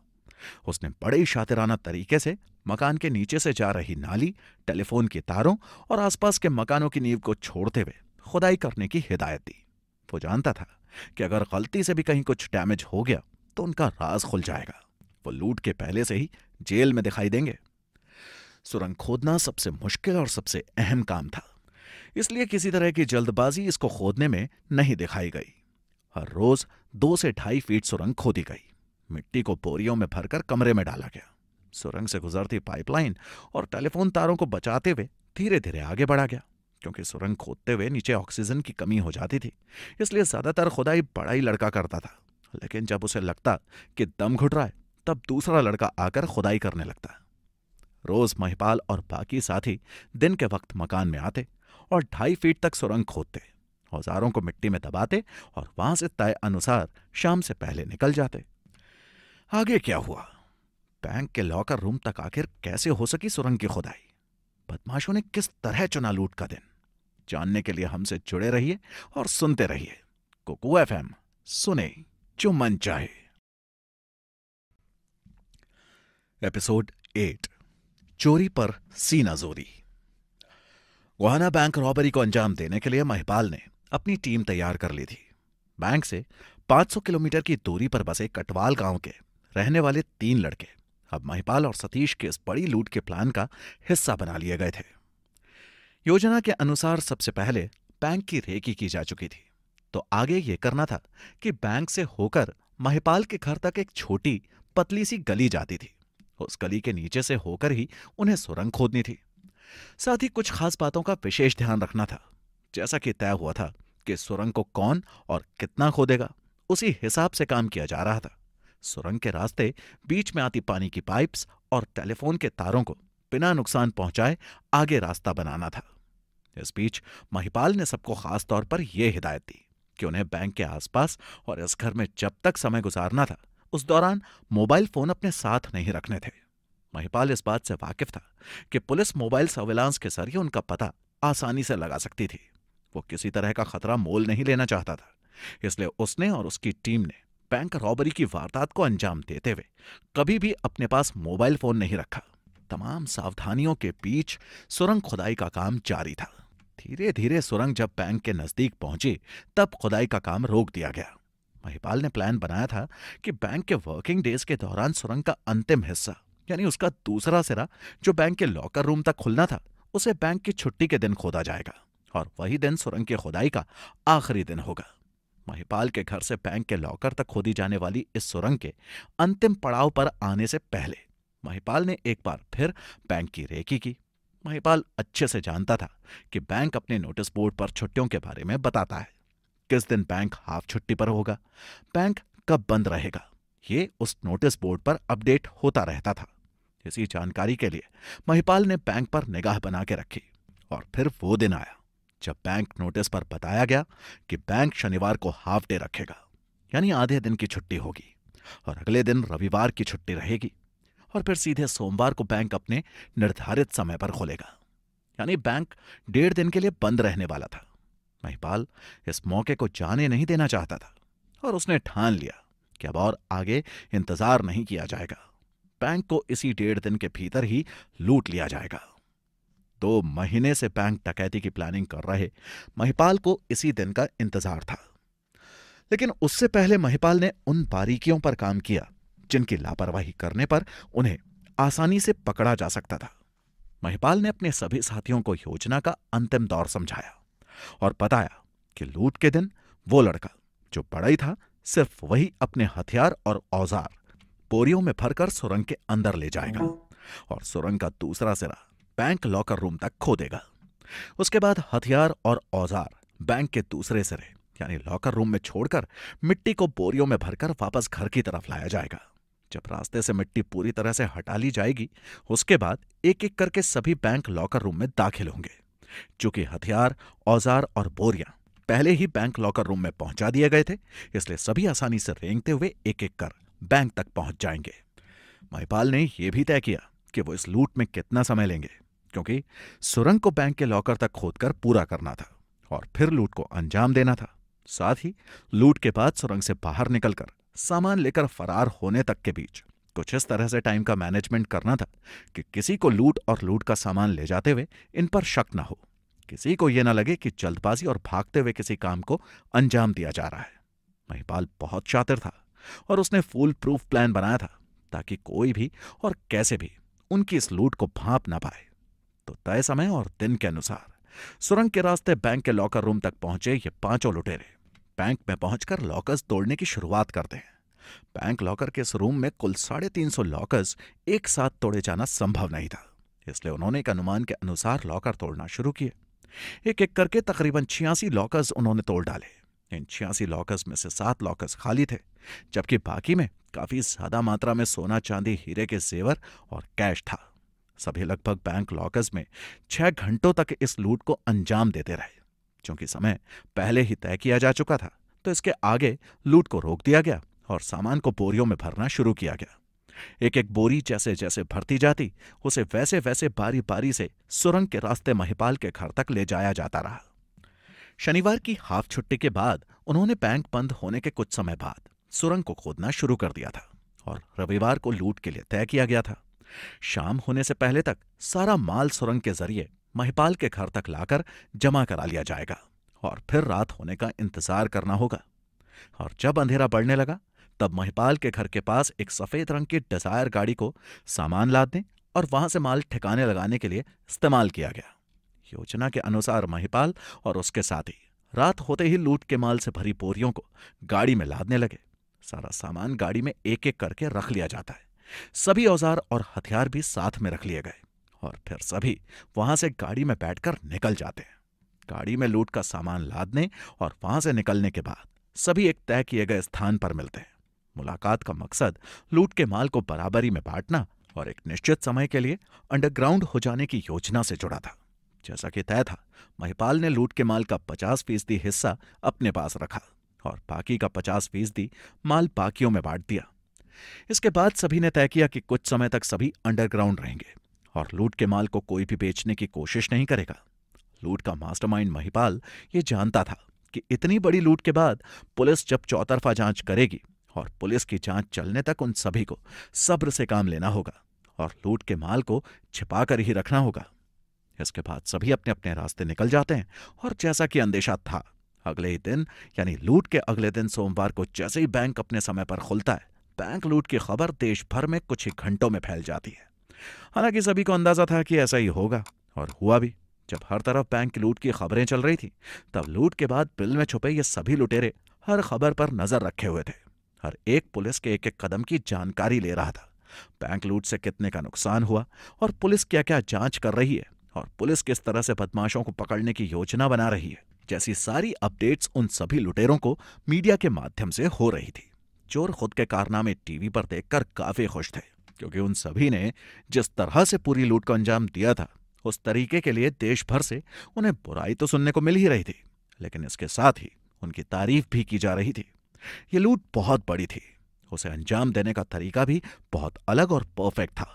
उसने बड़े शातिराना तरीके से मकान के नीचे से जा रही नाली टेलीफोन की तारों और आसपास के मकानों की नींव को छोड़ते हुए खुदाई करने की हिदायत दी वो जानता था कि अगर गलती से भी कहीं कुछ डैमेज हो गया तो उनका राज खुल जाएगा वो लूट के पहले से ही जेल में दिखाई देंगे सुरंग खोदना सबसे मुश्किल और सबसे अहम काम था इसलिए किसी तरह की जल्दबाजी इसको खोदने में नहीं दिखाई गई हर रोज दो से ढाई फीट सुरंग खोदी गई मिट्टी को बोरियों में भरकर कमरे में डाला गया सुरंग से गुजरती पाइपलाइन और टेलीफोन तारों को बचाते हुए धीरे धीरे आगे बढ़ा गया क्योंकि सुरंग खोदते हुए नीचे ऑक्सीजन की कमी हो जाती थी इसलिए ज्यादातर खुदाई बड़ा ही लड़का करता था लेकिन जब उसे लगता कि दम घुट रहा है तब दूसरा लड़का आकर खुदाई करने लगता रोज महिपाल और बाकी साथी दिन के वक्त मकान में आते और ढाई फीट तक सुरंग खोदते औजारों को मिट्टी में दबाते और वहां से तय अनुसार शाम से पहले निकल जाते आगे क्या हुआ बैंक के लॉकर रूम तक आखिर कैसे हो सकी सुरंग की खुदाई बदमाशों ने किस तरह चुना लूट का दिन जानने के लिए हमसे जुड़े रहिए और सुनते रहिए कुकू एफ सुने जो मन चाहे एपिसोड एट चोरी पर सीना जोरी गोहाना बैंक रॉबरी को अंजाम देने के लिए महिपाल ने अपनी टीम तैयार कर ली थी बैंक से 500 किलोमीटर की दूरी पर बसे कटवाल गांव के रहने वाले तीन लड़के अब महिपाल और सतीश के इस बड़ी लूट के प्लान का हिस्सा बना लिए गए थे योजना के अनुसार सबसे पहले बैंक की रेकी की जा चुकी थी तो आगे ये करना था कि बैंक से होकर महिपाल के घर तक एक छोटी पतली सी गली जाती थी उस गली के नीचे से होकर ही उन्हें सुरंग खोदनी थी साथ ही कुछ खास बातों का विशेष ध्यान रखना था जैसा कि तय हुआ था कि सुरंग को कौन और कितना खोदेगा उसी हिसाब से काम किया जा रहा था सुरंग के रास्ते बीच में आती पानी की पाइप्स और टेलीफोन के तारों को बिना नुकसान पहुंचाए आगे रास्ता बनाना था इस बीच महिपाल ने सबको खास तौर पर यह हिदायत दी कि उन्हें बैंक के आसपास और इस घर में जब तक समय गुजारना था उस दौरान मोबाइल फोन अपने साथ नहीं रखने थे महिपाल इस बात से वाकिफ था कि पुलिस मोबाइल सर्विलांस के जरिए उनका पता आसानी से लगा सकती थी वो किसी तरह का खतरा मोल नहीं लेना चाहता था इसलिए उसने और उसकी टीम ने बैंक रॉबरी की वारदात को अंजाम देते हुए कभी भी अपने पास मोबाइल फोन नहीं रखा तमाम सावधानियों के बीच सुरंग खुदाई का काम जारी था धीरे धीरे सुरंग जब बैंक के नजदीक पहुंची तब खुदाई का काम रोक दिया गया महिपाल ने प्लान बनाया था कि बैंक के वर्किंग डेज के दौरान सुरंग का अंतिम हिस्सा यानी उसका दूसरा सिरा जो बैंक के लॉकर रूम तक खुलना था उसे बैंक की छुट्टी के दिन खोदा जाएगा और वही दिन सुरंग की खुदाई का आखिरी दिन होगा महिपाल के घर से बैंक के लॉकर तक खोदी जाने वाली इस सुरंग के अंतिम पड़ाव पर आने से पहले महिपाल ने एक बार फिर बैंक की रेकी की महिपाल अच्छे से जानता था कि बैंक अपने नोटिस बोर्ड पर छुट्टियों के बारे में बताता है किस दिन बैंक हाफ छुट्टी पर होगा बैंक कब बंद रहेगा ये उस नोटिस बोर्ड पर अपडेट होता रहता था इसी जानकारी के लिए महिपाल ने बैंक पर निगाह बना के रखी और फिर वो दिन आया जब बैंक नोटिस पर बताया गया कि बैंक शनिवार को हाफ डे रखेगा यानी आधे दिन की छुट्टी होगी और अगले दिन रविवार की छुट्टी रहेगी और फिर सीधे सोमवार को बैंक अपने निर्धारित समय पर खोलेगा यानी बैंक डेढ़ दिन के लिए बंद रहने वाला था महिपाल इस मौके को जाने नहीं देना चाहता था और उसने ठान लिया कि अब और आगे इंतजार नहीं किया जाएगा बैंक को इसी डेढ़ दिन के भीतर ही लूट लिया जाएगा दो महीने से बैंक डकैती की प्लानिंग कर रहे महिपाल को इसी दिन का इंतजार था लेकिन उससे पहले महिपाल ने उन बारीकियों पर काम किया जिनकी लापरवाही करने पर उन्हें आसानी से पकड़ा जा सकता था महिपाल ने अपने सभी साथियों को योजना का अंतिम दौर समझाया और बताया कि लूट के दिन वो लड़का जो बड़ा ही था सिर्फ वही अपने हथियार और औजार बोरियों में भरकर सुरंग के अंदर ले जाएगा और सुरंग का दूसरा सिरा बैंक लॉकर रूम तक खो देगा उसके बाद हथियार और औजार बैंक के दूसरे सिरे यानी लॉकर रूम में छोड़कर मिट्टी को बोरियों में भरकर वापस घर की तरफ लाया जाएगा जब रास्ते से मिट्टी पूरी तरह से हटा ली जाएगी उसके बाद एक एक करके सभी बैंक लॉकर रूम में दाखिल होंगे चूंकि हथियार औजार और बोरियां पहले ही बैंक लॉकर रूम में पहुंचा दिए गए थे इसलिए सभी आसानी से रेंगते हुए एक एक कर बैंक तक पहुंच जाएंगे महिपाल ने यह भी तय किया कि वो इस लूट में कितना समय लेंगे क्योंकि सुरंग को बैंक के लॉकर तक खोदकर पूरा करना था और फिर लूट को अंजाम देना था साथ ही लूट के बाद सुरंग से बाहर निकलकर सामान लेकर फरार होने तक के बीच कुछ इस तरह से टाइम का मैनेजमेंट करना था कि किसी को लूट और लूट का सामान ले जाते हुए इन पर शक न हो किसी को यह न लगे कि जल्दबाजी और भागते हुए किसी काम को अंजाम दिया जा रहा है महिपाल बहुत शातिर था और उसने फूल प्रूफ प्लान बनाया था ताकि कोई भी और कैसे भी उनकी इस लूट को भाप ना पाए तो तय समय और दिन के अनुसार सुरंग के रास्ते बैंक के लॉकर रूम तक पहुंचे ये पांचों लुटेरे बैंक में पहुंचकर लॉकर्स तोड़ने की शुरुआत करते हैं बैंक लॉकर के इस रूम में कुल साढ़े तीन सौ लॉकर्स एक साथ तोड़े जाना संभव नहीं था इसलिए उन्होंने एक अनुमान के अनुसार लॉकर तोड़ना शुरू किए एक एक करके तकरीबन छियासी लॉकर्स उन्होंने तोड़ डाले इन छियासी लॉकर्स में से सात लॉकर्स खाली थे जबकि बाकी में काफी ज्यादा मात्रा में सोना चांदी हीरे के जेवर और कैश था सभी लगभग बैंक लॉकर्स में छह घंटों तक इस लूट को अंजाम देते रहे चूंकि समय पहले ही तय किया जा चुका था तो इसके आगे लूट को रोक दिया गया और सामान को बोरियों में भरना शुरू किया गया एक एक बोरी जैसे जैसे भरती जाती उसे वैसे वैसे बारी बारी से सुरंग के रास्ते महिपाल के घर तक ले जाया जाता रहा शनिवार की हाफ छुट्टी के बाद उन्होंने बैंक बंद होने के कुछ समय बाद सुरंग को खोदना शुरू कर दिया था और रविवार को लूट के लिए तय किया गया था शाम होने से पहले तक सारा माल सुरंग के जरिए महिपाल के घर तक लाकर जमा करा लिया जाएगा और फिर रात होने का इंतजार करना होगा और जब अंधेरा बढ़ने लगा तब महिपाल के घर के पास एक सफेद रंग की डिजायर गाड़ी को सामान लादने और वहां से माल ठिकाने लगाने के लिए इस्तेमाल किया गया योजना के अनुसार महिपाल और उसके साथी रात होते ही लूट के माल से भरी बोरियों को गाड़ी में लादने लगे सारा सामान गाड़ी में एक एक करके रख लिया जाता है सभी औजार और हथियार भी साथ में रख लिए गए और फिर सभी वहां से गाड़ी में बैठकर निकल जाते हैं गाड़ी में लूट का सामान लादने और वहां से निकलने के बाद सभी एक तय किए गए स्थान पर मिलते हैं मुलाकात का मकसद लूट के माल को बराबरी में बांटना और एक निश्चित समय के लिए अंडरग्राउंड हो जाने की योजना से जुड़ा था जैसा कि तय था महिपाल ने लूट के माल का पचास फीसदी हिस्सा अपने पास रखा और बाकी का पचास फीसदी माल बाकियों में बांट दिया इसके बाद सभी ने तय किया कि कुछ समय तक सभी अंडरग्राउंड रहेंगे और लूट के माल को कोई भी बेचने की कोशिश नहीं करेगा लूट का मास्टरमाइंड महिपाल ये जानता था कि इतनी बड़ी लूट के बाद पुलिस जब चौतरफा जांच करेगी और पुलिस की जांच चलने तक उन सभी को सब्र से काम लेना होगा और लूट के माल को छिपा कर ही रखना होगा इसके बाद सभी अपने अपने रास्ते निकल जाते हैं और जैसा कि अंदेशा था अगले ही दिन यानी लूट के अगले दिन सोमवार को जैसे ही बैंक अपने समय पर खुलता है बैंक लूट की खबर देश भर में कुछ ही घंटों में फैल जाती है हालांकि सभी को अंदाजा था कि ऐसा ही होगा और हुआ भी जब हर तरफ बैंक लूट की खबरें चल रही थी तब लूट के बाद बिल में छुपे ये सभी लुटेरे हर खबर पर नजर रखे हुए थे हर एक पुलिस के एक एक कदम की जानकारी ले रहा था बैंक लूट से कितने का नुकसान हुआ और पुलिस क्या क्या जांच कर रही है और पुलिस किस तरह से बदमाशों को पकड़ने की योजना बना रही है जैसी सारी अपडेट्स उन सभी लुटेरों को मीडिया के माध्यम से हो रही थी चोर खुद के कारनामे टीवी पर देखकर काफी खुश थे क्योंकि उन सभी ने जिस तरह से पूरी लूट को अंजाम दिया था उस तरीके के लिए देश भर से उन्हें बुराई तो सुनने को मिल ही रही थी लेकिन इसके साथ ही उनकी तारीफ भी की जा रही थी ये लूट बहुत बड़ी थी उसे अंजाम देने का तरीका भी बहुत अलग और परफेक्ट था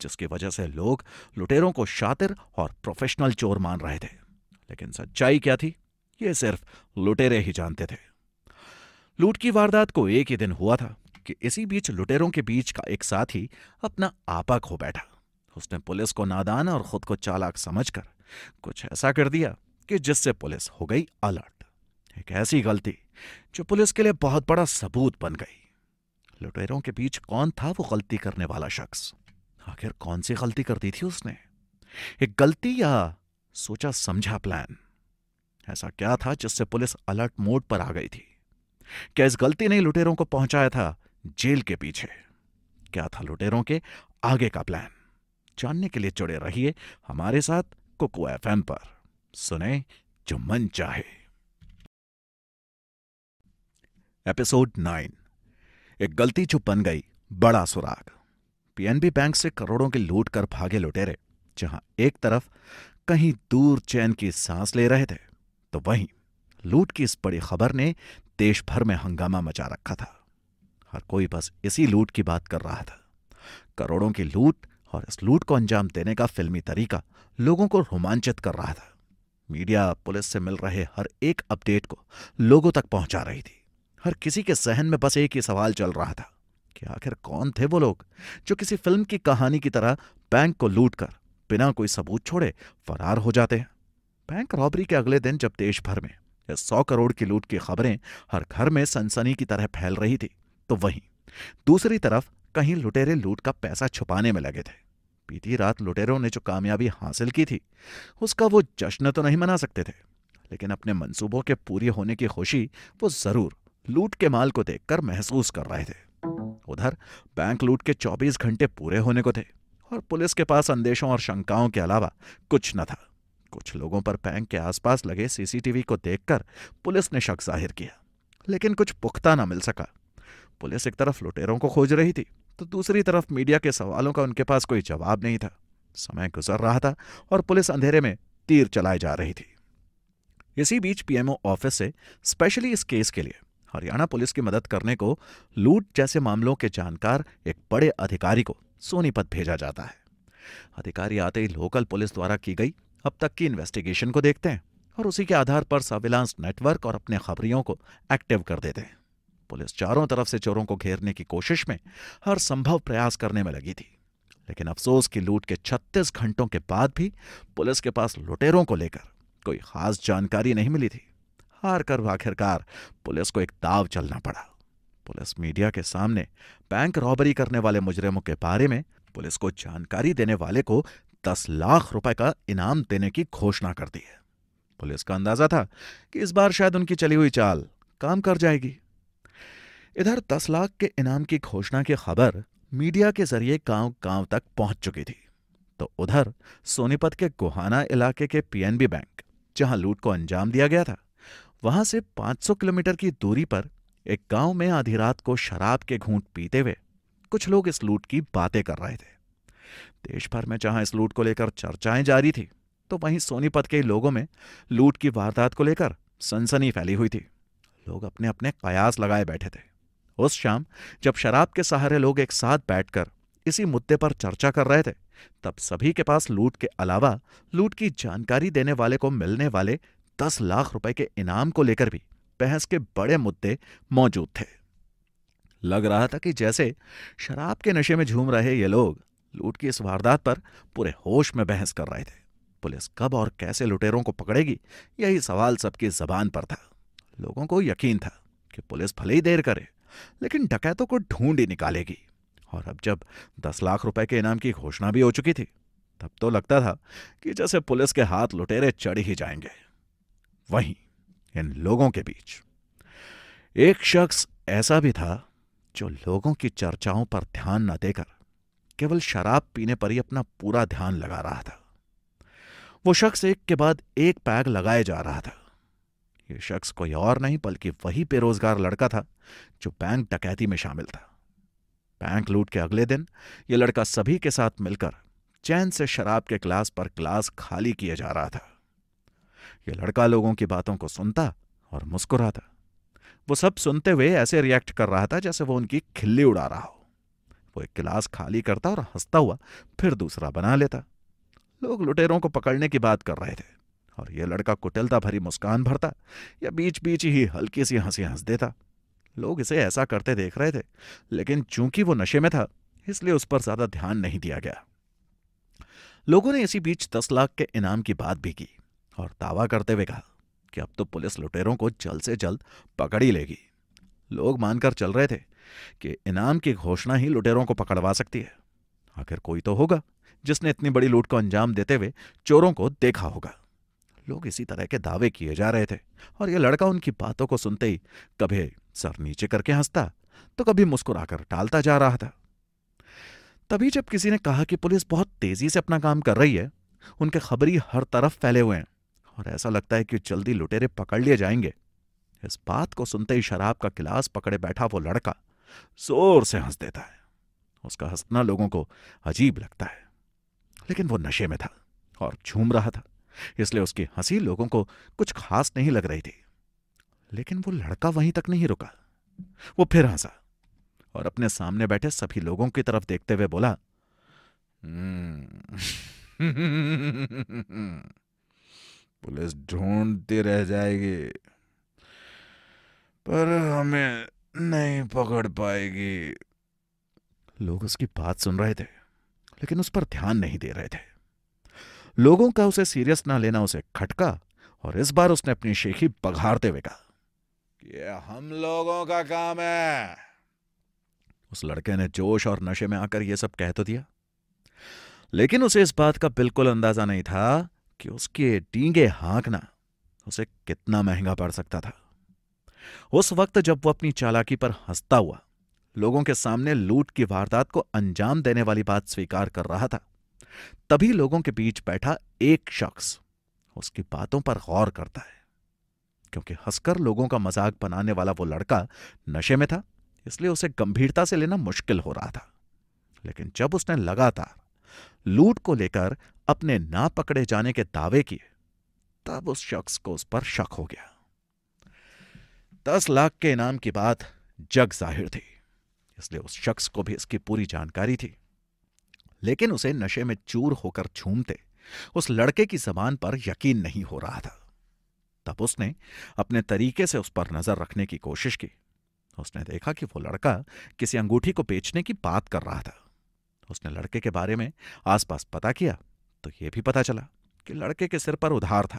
जिसकी वजह से लोग लुटेरों को शातिर और प्रोफेशनल चोर मान रहे थे लेकिन सच्चाई क्या थी ये सिर्फ लुटेरे ही जानते थे लूट की वारदात को एक ही दिन हुआ था कि इसी बीच लुटेरों के बीच का एक साथी अपना आपा खो बैठा उसने पुलिस को नादान और खुद को चालाक समझकर कुछ ऐसा कर दिया कि जिससे पुलिस हो गई अलर्ट एक ऐसी गलती जो पुलिस के लिए बहुत बड़ा सबूत बन गई लुटेरों के बीच कौन था वो गलती करने वाला शख्स आखिर कौन सी गलती कर दी थी उसने एक गलती या सोचा समझा प्लान ऐसा क्या था जिससे पुलिस अलर्ट मोड पर आ गई थी क्या इस गलती ने लुटेरों को पहुंचाया था जेल के पीछे क्या था लुटेरों के आगे का प्लान जानने के लिए जुड़े रहिए हमारे साथ कुको एफ पर सुने जो मन चाहे एपिसोड नाइन एक गलती जो बन गई बड़ा सुराग पीएनबी बैंक से करोड़ों की लूट कर भागे लुटेरे जहां एक तरफ कहीं दूर चैन की सांस ले रहे थे तो वहीं लूट की इस बड़ी खबर ने देश भर में हंगामा मचा रखा था हर कोई बस इसी लूट की बात कर रहा था करोड़ों की लूट और इस लूट को अंजाम देने का फिल्मी तरीका लोगों को रोमांचित कर रहा था मीडिया पुलिस से मिल रहे हर एक अपडेट को लोगों तक पहुंचा रही थी हर किसी के सहन में बस एक ही सवाल चल रहा था कि आखिर कौन थे वो लोग जो किसी फिल्म की कहानी की तरह बैंक को लूट कर बिना कोई सबूत छोड़े फरार हो जाते हैं बैंक रॉबरी के अगले दिन जब देश भर में सौ करोड़ की लूट की खबरें हर घर में सनसनी की तरह फैल रही थी तो वहीं दूसरी तरफ कहीं लुटेरे लूट का पैसा छुपाने में लगे थे बीती रात लुटेरों ने जो कामयाबी हासिल की थी उसका वो जश्न तो नहीं मना सकते थे लेकिन अपने मंसूबों के पूरे होने की खुशी वो जरूर लूट के माल को देखकर महसूस कर रहे थे उधर बैंक लूट के 24 घंटे पूरे होने को थे और पुलिस के पास अंदेशों और शंकाओं के अलावा कुछ न था कुछ लोगों पर बैंक के आसपास लगे सीसीटीवी को देखकर पुलिस ने शक जाहिर किया लेकिन कुछ पुख्ता न मिल सका पुलिस एक तरफ लुटेरों को खोज रही थी तो दूसरी तरफ मीडिया के सवालों का उनके पास कोई जवाब नहीं था समय गुजर रहा था और पुलिस अंधेरे में तीर चलाए जा रही थी इसी बीच पीएमओ ऑफिस से स्पेशली इस केस के लिए हरियाणा पुलिस की मदद करने को लूट जैसे मामलों के जानकार एक बड़े अधिकारी को सोनीपत भेजा जाता है अधिकारी आते ही लोकल पुलिस द्वारा की गई अब तक की इन्वेस्टिगेशन को देखते हैं और उसी के आधार पर सर्विलांस नेटवर्क और अपने खबरियों को एक्टिव कर देते हैं पुलिस चारों तरफ से चोरों को घेरने की कोशिश में हर संभव प्रयास करने में लगी थी लेकिन अफसोस की लूट के 36 घंटों के बाद भी पुलिस के पास लुटेरों को लेकर कोई खास जानकारी नहीं मिली थी हार कर आखिरकार पुलिस को एक दाव चलना पड़ा पुलिस मीडिया के सामने बैंक रॉबरी करने वाले मुजरिमों के बारे में पुलिस को जानकारी देने वाले को दस लाख रुपए का इनाम देने की घोषणा कर दी है पुलिस का अंदाजा था कि इस बार शायद उनकी चली हुई चाल काम कर जाएगी इधर दस लाख के इनाम की घोषणा की खबर मीडिया के जरिए गांव-गांव तक पहुंच चुकी थी तो उधर सोनीपत के गोहाना इलाके के पीएनबी बैंक जहां लूट को अंजाम दिया गया था वहां से 500 किलोमीटर की दूरी पर एक गांव में आधी रात को शराब के घूंट पीते हुए कुछ लोग इस लूट की बातें कर रहे थे देश भर में जहां इस लूट को लेकर चर्चाएं जारी थी तो वहीं सोनीपत के लोगों में लूट की वारदात को लेकर सनसनी फैली हुई थी लोग अपने अपने कयास लगाए बैठे थे उस शाम जब शराब के सहारे लोग एक साथ बैठकर इसी मुद्दे पर चर्चा कर रहे थे तब सभी के पास लूट के अलावा लूट की जानकारी देने वाले को मिलने वाले दस लाख रुपए के इनाम को लेकर भी बहस के बड़े मुद्दे मौजूद थे लग रहा था कि जैसे शराब के नशे में झूम रहे ये लोग लूट की इस वारदात पर पूरे होश में बहस कर रहे थे पुलिस कब और कैसे लुटेरों को पकड़ेगी यही सवाल सबकी जबान पर था लोगों को यकीन था कि पुलिस भले ही देर करे लेकिन डकैतों को ढूंढ ही निकालेगी और अब जब दस लाख रुपए के इनाम की घोषणा भी हो चुकी थी तब तो लगता था कि जैसे पुलिस के हाथ लुटेरे चढ़ ही जाएंगे वहीं इन लोगों के बीच एक शख्स ऐसा भी था जो लोगों की चर्चाओं पर ध्यान न देकर केवल शराब पीने पर ही अपना पूरा ध्यान लगा रहा था वो शख्स एक के बाद एक पैग लगाए जा रहा था ये शख्स कोई और नहीं बल्कि वही बेरोजगार लड़का था जो बैंक डकैती में शामिल था बैंक लूट के अगले दिन ये लड़का सभी के साथ मिलकर चैन से शराब के ग्लास पर ग्लास खाली किए जा रहा था ये लड़का लोगों की बातों को सुनता और मुस्कुराता वो सब सुनते हुए ऐसे रिएक्ट कर रहा था जैसे वो उनकी खिल्ली उड़ा रहा हो वो एक गिलास खाली करता और हंसता हुआ फिर दूसरा बना लेता लोग लुटेरों को पकड़ने की बात कर रहे थे और यह लड़का कुटिलता भरी मुस्कान भरता या बीच बीच ही हल्की सी हंसी हंस देता लोग इसे ऐसा करते देख रहे थे लेकिन चूंकि वो नशे में था इसलिए उस पर ज्यादा ध्यान नहीं दिया गया लोगों ने इसी बीच दस लाख के इनाम की बात भी की और दावा करते हुए कहा कि अब तो पुलिस लुटेरों को जल्द से जल्द पकड़ ही लेगी लोग मानकर चल रहे थे कि इनाम की घोषणा ही लुटेरों को पकड़वा सकती है आखिर कोई तो होगा जिसने इतनी बड़ी लूट को अंजाम देते हुए चोरों को देखा होगा लोग इसी तरह के दावे किए जा रहे थे और यह लड़का उनकी बातों को सुनते ही कभी सर नीचे करके हंसता तो कभी मुस्कुराकर टालता जा रहा था तभी जब किसी ने कहा कि पुलिस बहुत तेजी से अपना काम कर रही है उनके खबरी हर तरफ फैले हुए हैं और ऐसा लगता है कि जल्दी लुटेरे पकड़ लिए जाएंगे इस बात को सुनते ही शराब का गिलास पकड़े बैठा वो लड़का जोर से हंस देता है उसका हंसना लोगों को अजीब लगता है लेकिन वो नशे में था और झूम रहा था इसलिए उसकी हंसी लोगों को कुछ खास नहीं लग रही थी लेकिन वो लड़का वहीं तक नहीं रुका वो फिर हंसा और अपने सामने बैठे सभी लोगों की तरफ देखते हुए बोला हम्म, पुलिस ढूंढती रह जाएगी पर हमें नहीं पकड़ पाएगी लोग उसकी बात सुन रहे थे लेकिन उस पर ध्यान नहीं दे रहे थे लोगों का उसे सीरियस ना लेना उसे खटका और इस बार उसने अपनी शेखी बघाड़ते हुए कहा ये हम लोगों का काम है उस लड़के ने जोश और नशे में आकर यह सब कह तो दिया लेकिन उसे इस बात का बिल्कुल अंदाजा नहीं था कि उसके टींगे हाँकना उसे कितना महंगा पड़ सकता था उस वक्त जब वो अपनी चालाकी पर हंसता हुआ लोगों के सामने लूट की वारदात को अंजाम देने वाली बात स्वीकार कर रहा था तभी लोगों के बीच बैठा एक शख्स उसकी बातों पर गौर करता है क्योंकि हंसकर लोगों का मजाक बनाने वाला वो लड़का नशे में था इसलिए उसे गंभीरता से लेना मुश्किल हो रहा था लेकिन जब उसने लगातार लूट को लेकर अपने ना पकड़े जाने के दावे किए तब उस शख्स को उस पर शक हो गया दस लाख के इनाम की बात जग जाहिर थी इसलिए उस शख्स को भी इसकी पूरी जानकारी थी लेकिन उसे नशे में चूर होकर झूमते उस लड़के की जबान पर यकीन नहीं हो रहा था तब उसने अपने तरीके से उस पर नजर रखने की कोशिश की उसने देखा कि वो लड़का किसी अंगूठी को बेचने की बात कर रहा था उसने लड़के के बारे में आसपास पता किया तो यह भी पता चला कि लड़के के सिर पर उधार था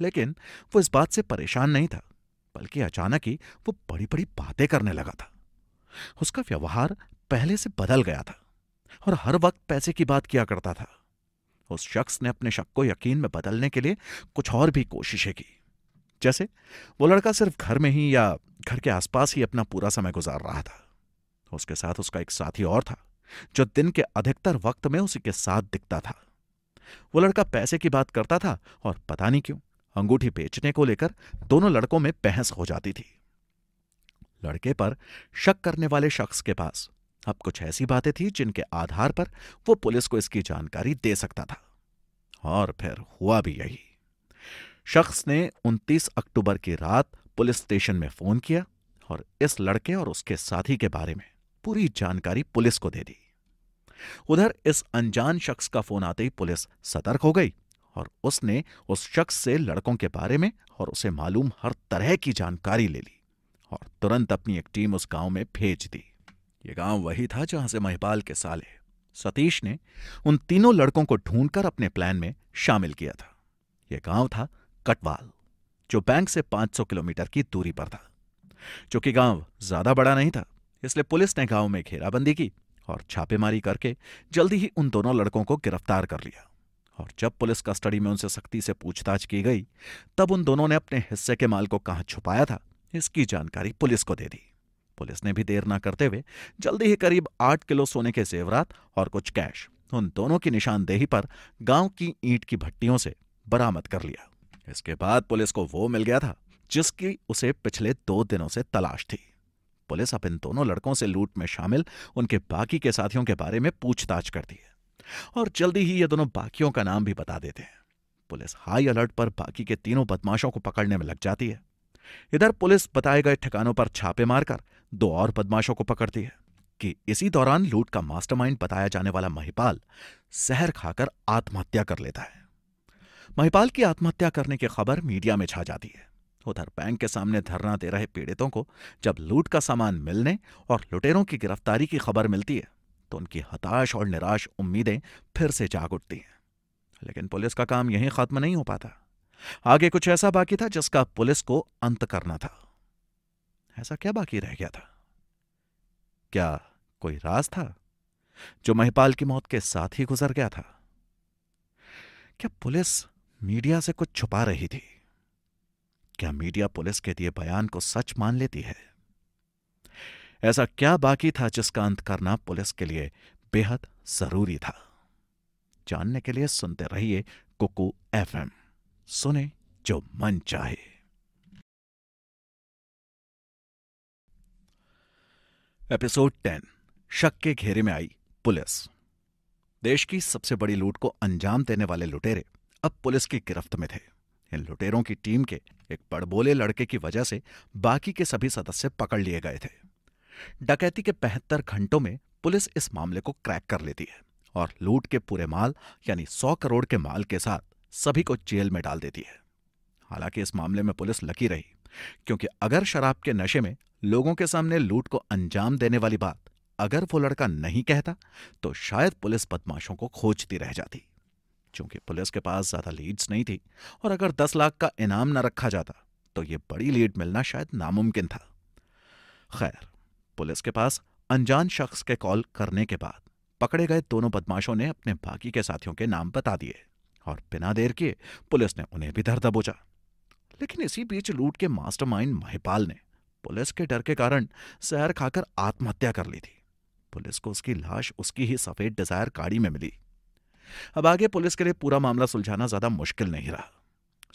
लेकिन वो इस बात से परेशान नहीं था बल्कि अचानक ही वो बड़ी बड़ी बातें करने लगा था उसका व्यवहार पहले से बदल गया था और हर वक्त पैसे की बात किया करता था उस शख्स ने अपने शक को यकीन में बदलने के लिए कुछ और भी कोशिशें की जैसे वो लड़का सिर्फ घर में ही या घर के आसपास ही अपना पूरा समय गुजार रहा था उसके साथ उसका एक साथी और था जो दिन के अधिकतर वक्त में उसी के साथ दिखता था वो लड़का पैसे की बात करता था और पता नहीं क्यों अंगूठी बेचने को लेकर दोनों लड़कों में बहस हो जाती थी लड़के पर शक करने वाले शख्स के पास अब कुछ ऐसी बातें थी जिनके आधार पर वो पुलिस को इसकी जानकारी दे सकता था और फिर हुआ भी यही शख्स ने 29 अक्टूबर की रात पुलिस स्टेशन में फोन किया और इस लड़के और उसके साथी के बारे में पूरी जानकारी पुलिस को दे दी उधर इस अनजान शख्स का फोन आते ही पुलिस सतर्क हो गई और उसने उस शख्स से लड़कों के बारे में और उसे मालूम हर तरह की जानकारी ले ली और तुरंत अपनी एक टीम उस गांव में भेज दी ये गांव वही था जहां से महिपाल के साले सतीश ने उन तीनों लड़कों को ढूंढकर अपने प्लान में शामिल किया था यह गांव था कटवाल जो बैंक से 500 किलोमीटर की दूरी पर था चूंकि गांव ज्यादा बड़ा नहीं था इसलिए पुलिस ने गांव में घेराबंदी की और छापेमारी करके जल्दी ही उन दोनों लड़कों को गिरफ्तार कर लिया और जब पुलिस कस्टडी में उनसे सख्ती से पूछताछ की गई तब उन दोनों ने अपने हिस्से के माल को कहां छुपाया था इसकी जानकारी पुलिस को दे दी पुलिस ने भी देर ना करते हुए जल्दी ही करीब आठ किलो सोने के जेवरात और कुछ कैश उन दोनों की निशानदेही पर गांव की ईंट की भट्टियों से बरामद कर लिया इसके बाद पुलिस को वो मिल गया था जिसकी उसे पिछले दो दिनों से तलाश थी पुलिस अब इन दोनों लड़कों से लूट में शामिल उनके बाकी के साथियों के बारे में पूछताछ करती है और जल्दी ही ये दोनों बाकियों का नाम भी बता देते हैं पुलिस हाई अलर्ट पर बाकी के तीनों बदमाशों को पकड़ने में लग जाती है इधर पुलिस बताए गए ठिकानों पर छापे मारकर दो और बदमाशों को पकड़ती है कि इसी दौरान लूट का मास्टरमाइंड बताया जाने वाला महिपाल सहर खाकर आत्महत्या कर लेता है महिपाल की आत्महत्या करने की खबर मीडिया में छा जाती है उधर बैंक के सामने धरना दे रहे पीड़ितों को जब लूट का सामान मिलने और लुटेरों की गिरफ्तारी की खबर मिलती है तो उनकी हताश और निराश उम्मीदें फिर से जाग उठती हैं लेकिन पुलिस का काम यहीं खत्म नहीं हो पाता आगे कुछ ऐसा बाकी था जिसका पुलिस को अंत करना था ऐसा क्या बाकी रह गया था क्या कोई राज था जो महिपाल की मौत के साथ ही गुजर गया था क्या पुलिस मीडिया से कुछ छुपा रही थी क्या मीडिया पुलिस के दिए बयान को सच मान लेती है ऐसा क्या बाकी था जिसका अंत करना पुलिस के लिए बेहद जरूरी था जानने के लिए सुनते रहिए कुकू एफएम सुने जो मन चाहे एपिसोड टेन शक के घेरे में आई पुलिस देश की सबसे बड़ी लूट को अंजाम देने वाले लुटेरे अब पुलिस की गिरफ्त में थे इन लुटेरों की टीम के एक बड़बोले लड़के की वजह से बाकी के सभी सदस्य पकड़ लिए गए थे डकैती के बहत्तर घंटों में पुलिस इस मामले को क्रैक कर लेती है और लूट के पूरे माल यानी सौ करोड़ के माल के साथ सभी को जेल में डाल देती है हालांकि इस मामले में पुलिस लकी रही क्योंकि अगर शराब के नशे में लोगों के सामने लूट को अंजाम देने वाली बात अगर वो लड़का नहीं कहता तो शायद पुलिस बदमाशों को खोजती रह जाती चूंकि पुलिस के पास ज्यादा लीड्स नहीं थी और अगर दस लाख का इनाम न रखा जाता तो यह बड़ी लीड मिलना शायद नामुमकिन था खैर पुलिस के पास अनजान शख्स के कॉल करने के बाद पकड़े गए दोनों बदमाशों ने अपने बाकी के साथियों के नाम बता दिए और बिना देर किए पुलिस ने उन्हें भी धर दबोचा लेकिन इसी बीच लूट के मास्टरमाइंड महिपाल ने पुलिस के डर के कारण जहर खाकर आत्महत्या कर ली थी पुलिस को उसकी लाश उसकी ही सफेद डिजायर गाड़ी में मिली अब आगे पुलिस के लिए पूरा मामला सुलझाना ज्यादा मुश्किल नहीं रहा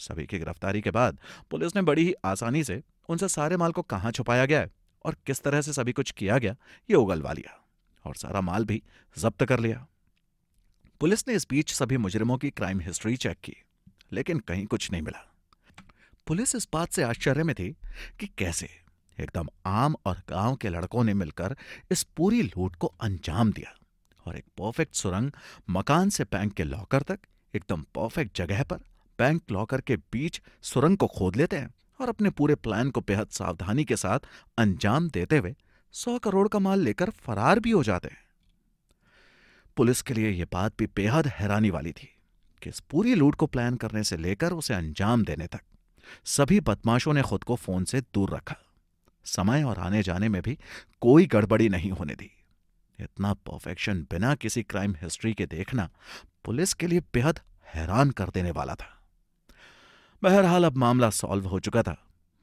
सभी की गिरफ्तारी के बाद पुलिस ने बड़ी ही आसानी से उनसे सारे माल को कहां छुपाया गया है और किस तरह से सभी कुछ किया गया ये उगलवा लिया और सारा माल भी जब्त कर लिया पुलिस ने इस बीच सभी मुजरिमों की क्राइम हिस्ट्री चेक की लेकिन कहीं कुछ नहीं मिला पुलिस इस बात से आश्चर्य में थी कि कैसे एकदम आम और गांव के लड़कों ने मिलकर इस पूरी लूट को अंजाम दिया और एक परफेक्ट सुरंग मकान से बैंक के लॉकर तक एकदम परफेक्ट जगह पर बैंक लॉकर के बीच सुरंग को खोद लेते हैं और अपने पूरे प्लान को बेहद सावधानी के साथ अंजाम देते हुए सौ करोड़ का माल लेकर फरार भी हो जाते हैं पुलिस के लिए यह बात भी बेहद हैरानी वाली थी कि इस पूरी लूट को प्लान करने से लेकर उसे अंजाम देने तक सभी बदमाशों ने खुद को फोन से दूर रखा समय और आने जाने में भी कोई गड़बड़ी नहीं होने दी इतना परफेक्शन बिना किसी क्राइम हिस्ट्री के देखना पुलिस के लिए बेहद हैरान कर देने वाला था बहरहाल अब मामला सॉल्व हो चुका था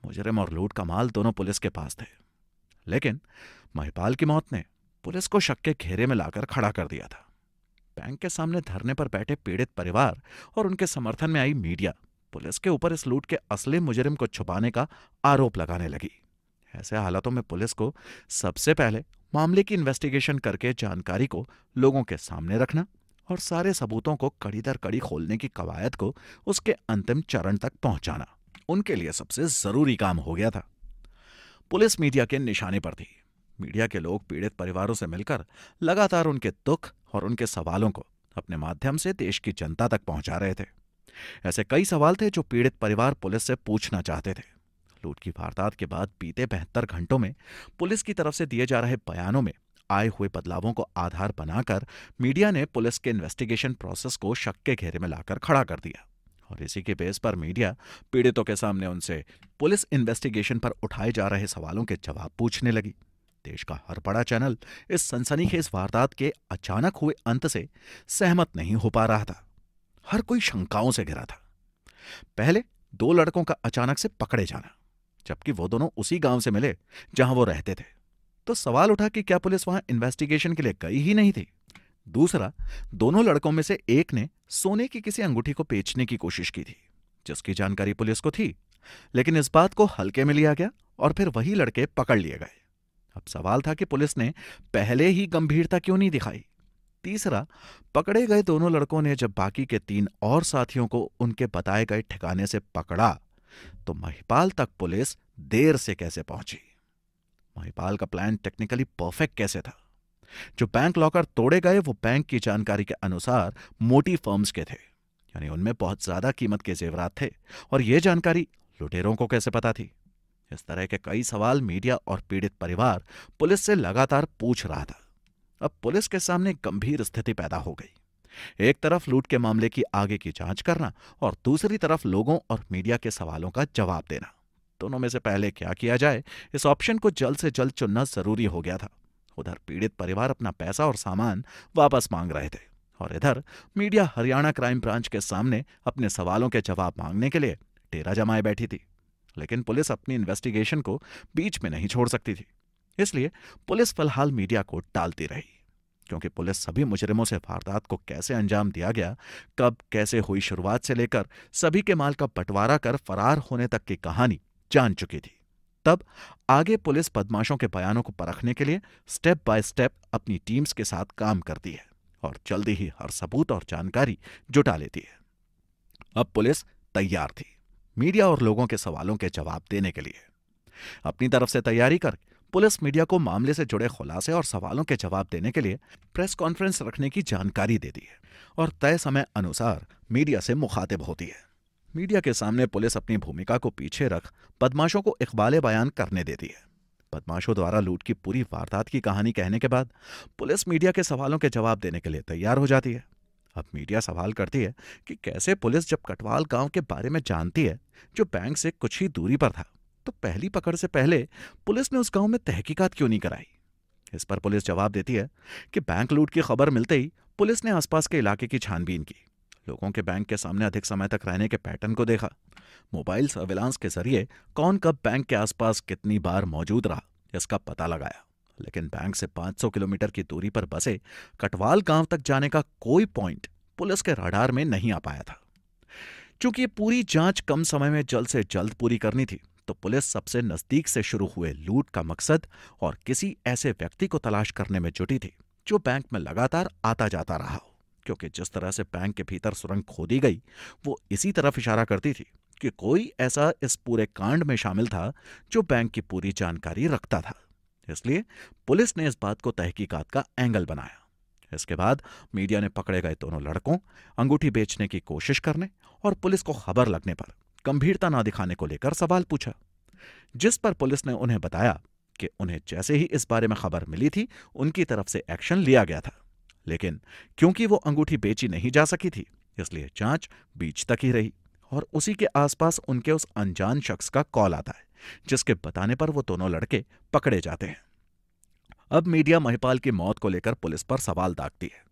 मुजरिम और लूट का माल दोनों पुलिस के पास थे लेकिन महिपाल की मौत ने पुलिस को शक के घेरे में लाकर खड़ा कर दिया था बैंक के सामने धरने पर बैठे पीड़ित परिवार और उनके समर्थन में आई मीडिया पुलिस के ऊपर इस लूट के असली मुजरिम को छुपाने का आरोप लगाने लगी ऐसे हालातों में पुलिस को सबसे पहले मामले की इन्वेस्टिगेशन करके जानकारी को लोगों के सामने रखना और सारे सबूतों को कड़ी दर कड़ी खोलने की कवायद को उसके अंतिम चरण तक पहुंचाना उनके लिए सबसे जरूरी काम हो गया था पुलिस मीडिया के निशाने पर थी मीडिया के लोग पीड़ित परिवारों से मिलकर लगातार उनके दुख और उनके सवालों को अपने माध्यम से देश की जनता तक पहुंचा रहे थे ऐसे कई सवाल थे जो पीड़ित परिवार पुलिस से पूछना चाहते थे लूट की वारदात के बाद बीते बहत्तर घंटों में पुलिस की तरफ से दिए जा रहे बयानों में आए हुए बदलावों को आधार बनाकर मीडिया ने पुलिस के इन्वेस्टिगेशन प्रोसेस को शक के घेरे में लाकर खड़ा कर दिया और इसी के बेस पर मीडिया पीड़ितों के सामने उनसे पुलिस इन्वेस्टिगेशन पर उठाए जा रहे सवालों के जवाब पूछने लगी देश का हर बड़ा चैनल इस सनसनीखेज वारदात के अचानक हुए अंत से सहमत नहीं हो पा रहा था हर कोई शंकाओं से घिरा था पहले दो लड़कों का अचानक से पकड़े जाना जबकि वो दोनों उसी गांव से मिले जहां वो रहते थे तो सवाल उठा कि क्या पुलिस वहां इन्वेस्टिगेशन के लिए गई ही नहीं थी दूसरा दोनों लड़कों में से एक ने सोने की किसी अंगूठी को बेचने की कोशिश की थी जिसकी जानकारी पुलिस को थी लेकिन इस बात को हल्के में लिया गया और फिर वही लड़के पकड़ लिए गए अब सवाल था कि पुलिस ने पहले ही गंभीरता क्यों नहीं दिखाई तीसरा पकड़े गए दोनों लड़कों ने जब बाकी के तीन और साथियों को उनके बताए गए ठिकाने से पकड़ा तो महिपाल तक पुलिस देर से कैसे पहुंची महिपाल का प्लान टेक्निकली परफेक्ट कैसे था जो बैंक लॉकर तोड़े गए वो बैंक की जानकारी के अनुसार मोटी फर्म्स के थे यानी उनमें बहुत ज्यादा कीमत के जेवरात थे और यह जानकारी लुटेरों को कैसे पता थी इस तरह के कई सवाल मीडिया और पीड़ित परिवार पुलिस से लगातार पूछ रहा था अब पुलिस के सामने गंभीर स्थिति पैदा हो गई एक तरफ लूट के मामले की आगे की जांच करना और दूसरी तरफ लोगों और मीडिया के सवालों का जवाब देना दोनों में से पहले क्या किया जाए इस ऑप्शन को जल्द से जल्द चुनना जरूरी हो गया था उधर पीड़ित परिवार अपना पैसा और सामान वापस मांग रहे थे और इधर मीडिया हरियाणा क्राइम ब्रांच के सामने अपने सवालों के जवाब मांगने के लिए डेरा जमाए बैठी थी लेकिन पुलिस अपनी इन्वेस्टिगेशन को बीच में नहीं छोड़ सकती थी इसलिए पुलिस फिलहाल मीडिया को टालती रही क्योंकि पुलिस सभी मुजरिमों से वारदात को कैसे अंजाम दिया गया कब कैसे हुई शुरुआत से लेकर सभी के माल का बंटवारा कर फरार होने तक की कहानी जान चुकी थी तब आगे पुलिस बदमाशों के बयानों को परखने के लिए स्टेप बाय स्टेप अपनी टीम्स के साथ काम करती है और जल्दी ही हर सबूत और जानकारी जुटा लेती है अब पुलिस तैयार थी मीडिया और लोगों के सवालों के जवाब देने के लिए अपनी तरफ से तैयारी कर पुलिस मीडिया को मामले से जुड़े खुलासे और सवालों के जवाब देने के लिए प्रेस कॉन्फ्रेंस रखने की जानकारी देती है और तय समय अनुसार मीडिया से मुखातिब होती है मीडिया के सामने पुलिस अपनी भूमिका को पीछे रख बदमाशों को इकबाल बयान करने देती है बदमाशों द्वारा लूट की पूरी वारदात की कहानी कहने के बाद पुलिस मीडिया के सवालों के जवाब देने के लिए तैयार हो जाती है अब मीडिया सवाल करती है कि कैसे पुलिस जब कटवाल गांव के बारे में जानती है जो बैंक से कुछ ही दूरी पर था तो पहली पकड़ से पहले पुलिस ने उस गांव में तहकीकात क्यों नहीं कराई इस पर पुलिस जवाब देती है कि बैंक लूट की खबर मिलते ही पुलिस ने आसपास के इलाके की छानबीन की लोगों के बैंक के सामने अधिक समय तक रहने के पैटर्न को देखा मोबाइल सर्विलांस के जरिए कौन कब बैंक के आसपास कितनी बार मौजूद रहा इसका पता लगाया लेकिन बैंक से 500 किलोमीटर की दूरी पर बसे कटवाल गांव तक जाने का कोई पॉइंट पुलिस के रडार में नहीं आ पाया था चूंकि पूरी जांच कम समय में जल्द से जल्द पूरी करनी थी तो पुलिस सबसे नजदीक से शुरू हुए लूट का मकसद और किसी ऐसे व्यक्ति को तलाश करने में जुटी थी जो बैंक में लगातार आता जाता रहा हो क्योंकि जिस तरह से बैंक के भीतर सुरंग खोदी गई वो इसी तरफ इशारा करती थी कि कोई ऐसा इस पूरे कांड में शामिल था जो बैंक की पूरी जानकारी रखता था इसलिए पुलिस ने इस बात को तहकीकात का एंगल बनाया इसके बाद मीडिया ने पकड़े गए दोनों लड़कों अंगूठी बेचने की कोशिश करने और पुलिस को खबर लगने पर गंभीरता ना दिखाने को लेकर सवाल पूछा जिस पर पुलिस ने उन्हें बताया कि उन्हें जैसे ही इस बारे में खबर मिली थी उनकी तरफ से एक्शन लिया गया था लेकिन क्योंकि वो अंगूठी बेची नहीं जा सकी थी इसलिए जांच बीच तक ही रही और उसी के आसपास उनके उस अनजान शख्स का कॉल आता है जिसके बताने पर वो दोनों लड़के पकड़े जाते हैं अब मीडिया महिपाल की मौत को लेकर पुलिस पर सवाल दागती है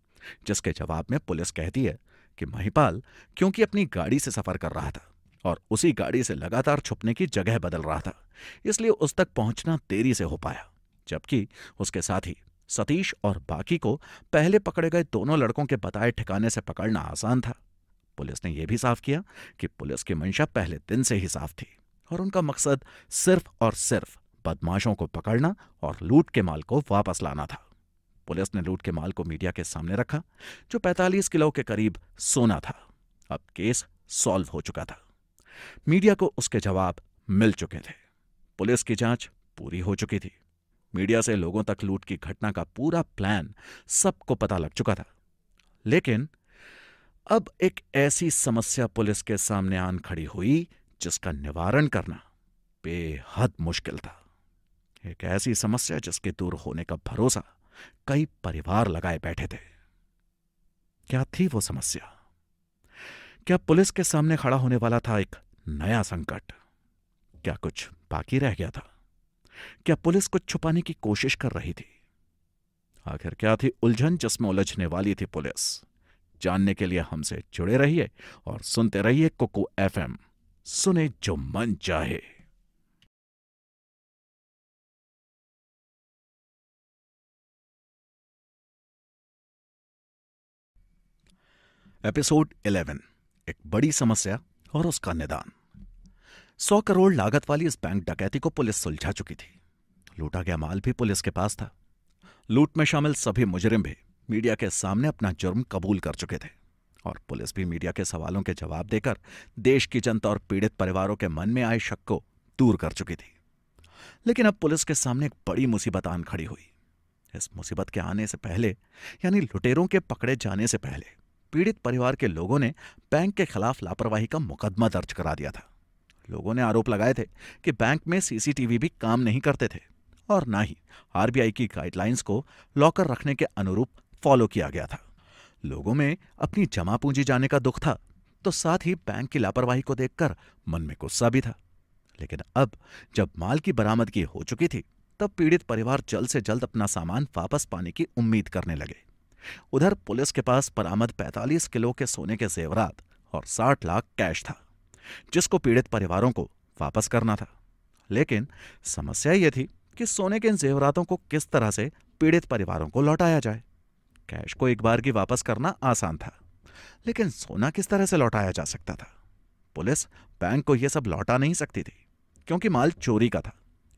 जिसके जवाब में पुलिस कहती है कि महिपाल क्योंकि अपनी गाड़ी से सफर कर रहा था और उसी गाड़ी से लगातार छुपने की जगह बदल रहा था इसलिए उस तक पहुंचना देरी से हो पाया जबकि उसके साथ ही सतीश और बाकी को पहले पकड़े गए दोनों लड़कों के बताए ठिकाने से पकड़ना आसान था पुलिस ने यह भी साफ किया कि पुलिस की मंशा पहले दिन से ही साफ थी और उनका मकसद सिर्फ और सिर्फ बदमाशों को पकड़ना और लूट के माल को वापस लाना था पुलिस ने लूट के माल को मीडिया के सामने रखा जो 45 किलो के करीब सोना था अब केस सॉल्व हो चुका था मीडिया को उसके जवाब मिल चुके थे पुलिस की जांच पूरी हो चुकी थी मीडिया से लोगों तक लूट की घटना का पूरा प्लान सबको पता लग चुका था लेकिन अब एक ऐसी समस्या पुलिस के सामने आन खड़ी हुई जिसका निवारण करना बेहद मुश्किल था एक ऐसी समस्या जिसके दूर होने का भरोसा कई परिवार लगाए बैठे थे क्या थी वो समस्या क्या पुलिस के सामने खड़ा होने वाला था एक नया संकट क्या कुछ बाकी रह गया था क्या पुलिस कुछ छुपाने की कोशिश कर रही थी आखिर क्या थी उलझन जिसमें उलझने वाली थी पुलिस जानने के लिए हमसे जुड़े रहिए और सुनते रहिए कुकु एफएम सुने जो मन चाहे एपिसोड 11 एक बड़ी समस्या और उसका निदान सौ करोड़ लागत वाली इस बैंक डकैती को पुलिस सुलझा चुकी थी लूटा गया माल भी पुलिस के पास था लूट में शामिल सभी मुजरिम भी मीडिया के सामने अपना जुर्म कबूल कर चुके थे और पुलिस भी मीडिया के सवालों के जवाब देकर देश की जनता और पीड़ित परिवारों के मन में आए शक को दूर कर चुकी थी लेकिन अब पुलिस के सामने एक बड़ी मुसीबत आन खड़ी हुई इस मुसीबत के आने से पहले यानी लुटेरों के पकड़े जाने से पहले पीड़ित परिवार के लोगों ने बैंक के खिलाफ लापरवाही का मुकदमा दर्ज करा दिया था लोगों ने आरोप लगाए थे कि बैंक में सीसीटीवी भी काम नहीं करते थे और ना ही आरबीआई की गाइडलाइंस को लॉकर रखने के अनुरूप फॉलो किया गया था लोगों में अपनी जमा पूंजी जाने का दुख था तो साथ ही बैंक की लापरवाही को देखकर मन में गुस्सा भी था लेकिन अब जब माल की बरामदगी हो चुकी थी तब पीड़ित परिवार जल्द से जल्द अपना सामान वापस पाने की उम्मीद करने लगे उधर पुलिस के पास बरामद 45 किलो के सोने के जेवरात और 60 लाख कैश था जिसको पीड़ित परिवारों को वापस करना था लेकिन समस्या ये थी कि सोने के इन जेवरातों को किस तरह से पीड़ित परिवारों को लौटाया जाए कैश को एक बार की वापस करना आसान था लेकिन सोना किस तरह से लौटाया जा सकता था पुलिस बैंक को यह सब लौटा नहीं सकती थी क्योंकि माल चोरी का था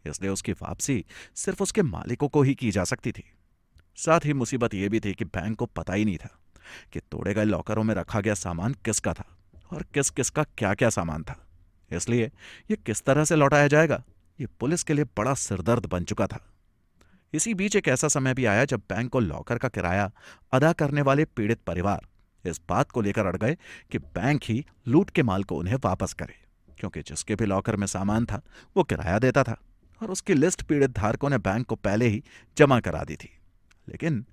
इसलिए उसकी वापसी सिर्फ उसके मालिकों को ही की जा सकती थी साथ ही मुसीबत यह भी थी कि बैंक को पता ही नहीं था कि तोड़े गए लॉकरों में रखा गया सामान किसका था और किस किस का क्या क्या सामान था इसलिए ये किस तरह से लौटाया जाएगा ये पुलिस के लिए बड़ा सिरदर्द बन चुका था इसी बीच एक ऐसा समय भी आया जब बैंक को लॉकर का किराया अदा करने वाले पीड़ित परिवार इस बात को लेकर अड़ गए कि बैंक ही लूट के माल को उन्हें वापस करे क्योंकि जिसके भी लॉकर में सामान था वो किराया देता था और उसकी लिस्ट पीड़ित धारकों ने बैंक को पहले ही जमा करा दी थी लेकिन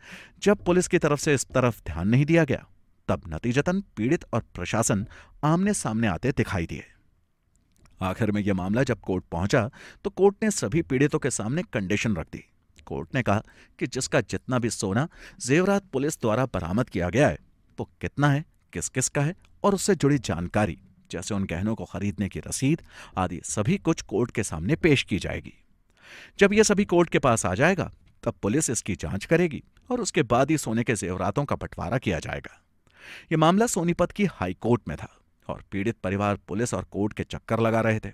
जब पुलिस की तरफ से इस तरफ ध्यान नहीं दिया गया तब नतीजतन पीड़ित और प्रशासन आमने सामने आते दिखाई दिए आखिर में यह मामला जब कोर्ट पहुंचा तो कोर्ट ने सभी पीड़ितों के सामने कंडीशन रख दी कोर्ट ने कहा कि जिसका जितना भी सोना जेवरात पुलिस द्वारा बरामद किया गया है वो कितना है किस किस का है और उससे जुड़ी जानकारी जैसे उन गहनों को खरीदने की रसीद आदि सभी कुछ कोर्ट के सामने पेश की जाएगी जब यह सभी कोर्ट के पास आ जाएगा तब पुलिस इसकी जांच करेगी और उसके बाद ही सोने के जेवरातों का बंटवारा किया जाएगा यह मामला सोनीपत की हाई कोर्ट में था और पीड़ित परिवार पुलिस और कोर्ट के चक्कर लगा रहे थे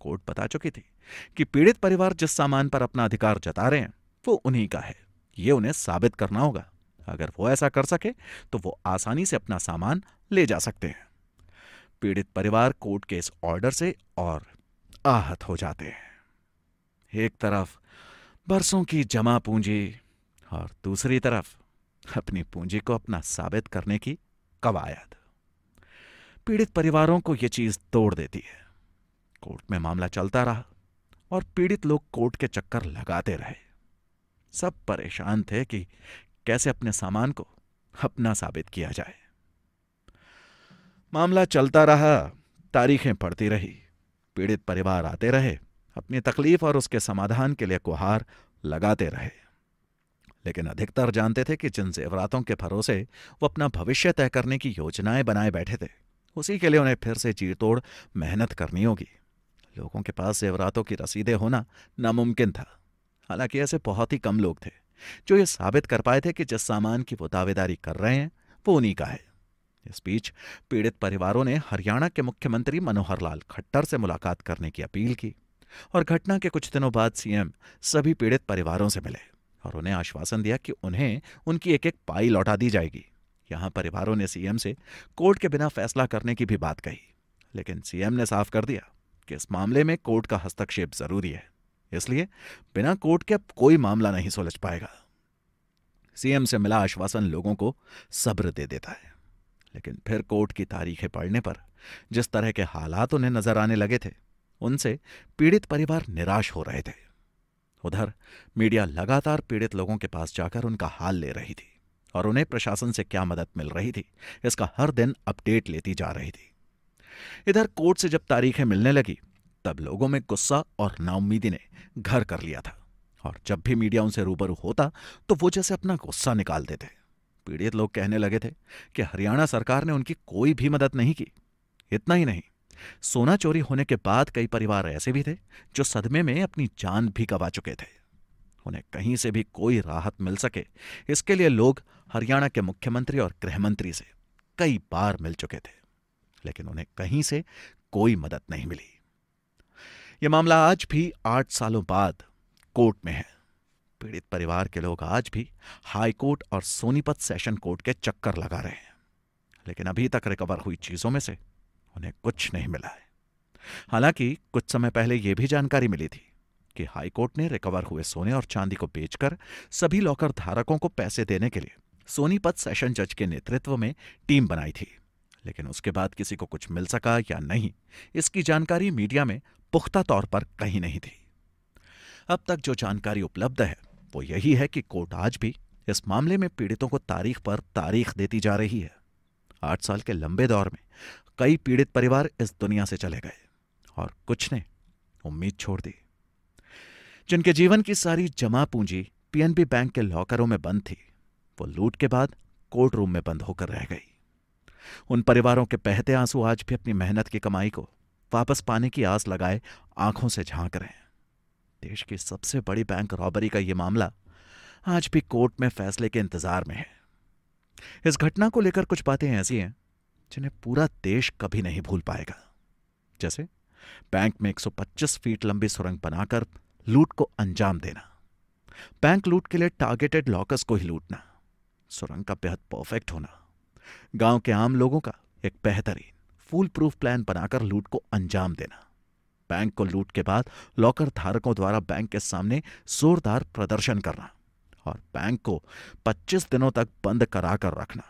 कोर्ट बता चुकी थी कि पीड़ित परिवार जिस सामान पर अपना अधिकार जता रहे हैं वो उन्हीं का है ये उन्हें साबित करना होगा अगर वो ऐसा कर सके तो वो आसानी से अपना सामान ले जा सकते हैं पीड़ित परिवार कोर्ट के इस ऑर्डर से और आहत हो जाते हैं एक तरफ बरसों की जमा पूंजी और दूसरी तरफ अपनी पूंजी को अपना साबित करने की कवायद पीड़ित परिवारों को यह चीज तोड़ देती है कोर्ट में मामला चलता रहा और पीड़ित लोग कोर्ट के चक्कर लगाते रहे सब परेशान थे कि कैसे अपने सामान को अपना साबित किया जाए मामला चलता रहा तारीखें पड़ती रही पीड़ित परिवार आते रहे अपनी तकलीफ और उसके समाधान के लिए कुहार लगाते रहे लेकिन अधिकतर जानते थे कि जिन जेवरातों के भरोसे वो अपना भविष्य तय करने की योजनाएं बनाए बैठे थे उसी के लिए उन्हें फिर से जी तोड़ मेहनत करनी होगी लोगों के पास जेवरातों की रसीदें होना नामुमकिन था हालांकि ऐसे बहुत ही कम लोग थे जो ये साबित कर पाए थे कि जिस सामान की वो दावेदारी कर रहे हैं वो उन्हीं का है इस बीच पीड़ित परिवारों ने हरियाणा के मुख्यमंत्री मनोहर लाल खट्टर से मुलाकात करने की अपील की और घटना के कुछ दिनों बाद सीएम सभी पीड़ित परिवारों से मिले और उन्हें आश्वासन दिया कि उन्हें उनकी एक एक पाई लौटा दी जाएगी यहां परिवारों ने सीएम से कोर्ट के बिना फैसला करने की भी बात कही लेकिन सीएम ने साफ कर दिया कि इस मामले में कोर्ट का हस्तक्षेप जरूरी है इसलिए बिना कोर्ट के कोई मामला नहीं सुलझ पाएगा सीएम से मिला आश्वासन लोगों को सब्र दे देता है लेकिन फिर कोर्ट की तारीखें पढ़ने पर जिस तरह के हालात उन्हें नजर आने लगे थे उनसे पीड़ित परिवार निराश हो रहे थे उधर मीडिया लगातार पीड़ित लोगों के पास जाकर उनका हाल ले रही थी और उन्हें प्रशासन से क्या मदद मिल रही थी इसका हर दिन अपडेट लेती जा रही थी इधर कोर्ट से जब तारीखें मिलने लगी तब लोगों में गुस्सा और नाउमीदी ने घर कर लिया था और जब भी मीडिया उनसे रूबरू होता तो वो जैसे अपना गुस्सा निकाल देते पीड़ित लोग कहने लगे थे कि हरियाणा सरकार ने उनकी कोई भी मदद नहीं की इतना ही नहीं सोना चोरी होने के बाद कई परिवार ऐसे भी थे जो सदमे में अपनी जान भी गंवा चुके थे उन्हें कहीं से भी कोई राहत मिल सके इसके लिए लोग हरियाणा के मुख्यमंत्री और गृहमंत्री से कई बार मिल चुके थे लेकिन उन्हें कहीं से कोई मदद नहीं मिली यह मामला आज भी आठ सालों बाद कोर्ट में है पीड़ित परिवार के लोग आज भी हाईकोर्ट और सोनीपत सेशन कोर्ट के चक्कर लगा रहे हैं लेकिन अभी तक रिकवर हुई चीजों में से उन्हें कुछ नहीं मिला है हालांकि कुछ समय पहले यह भी जानकारी मिली थी कि हाईकोर्ट ने रिकवर हुए सोने और चांदी को बेचकर सभी लॉकर धारकों को पैसे देने के लिए सोनीपत सेशन जज के नेतृत्व में टीम बनाई थी लेकिन उसके बाद किसी को कुछ मिल सका या नहीं इसकी जानकारी मीडिया में पुख्ता तौर पर कहीं नहीं थी अब तक जो जानकारी उपलब्ध है वो यही है कि कोर्ट आज भी इस मामले में पीड़ितों को तारीख पर तारीख देती जा रही है आठ साल के लंबे दौर में कई पीड़ित परिवार इस दुनिया से चले गए और कुछ ने उम्मीद छोड़ दी जिनके जीवन की सारी जमा पूंजी पीएनबी बैंक के लॉकरों में बंद थी वो लूट के बाद कोर्ट रूम में बंद होकर रह गई उन परिवारों के बहते आंसू आज भी अपनी मेहनत की कमाई को वापस पाने की आस लगाए आंखों से झांक रहे हैं देश की सबसे बड़ी बैंक रॉबरी का यह मामला आज भी कोर्ट में फैसले के इंतजार में है इस घटना को लेकर कुछ बातें ऐसी हैं जिन्हें पूरा देश कभी नहीं भूल पाएगा जैसे बैंक में 125 फीट लंबी सुरंग बनाकर लूट को अंजाम देना बैंक लूट के लिए टारगेटेड लॉकर्स को ही लूटना सुरंग का बेहद परफेक्ट होना गांव के आम लोगों का एक बेहतरीन फूल प्रूफ प्लान बनाकर लूट को अंजाम देना बैंक को लूट के बाद लॉकर धारकों द्वारा बैंक के सामने जोरदार प्रदर्शन करना और बैंक को 25 दिनों तक बंद कराकर रखना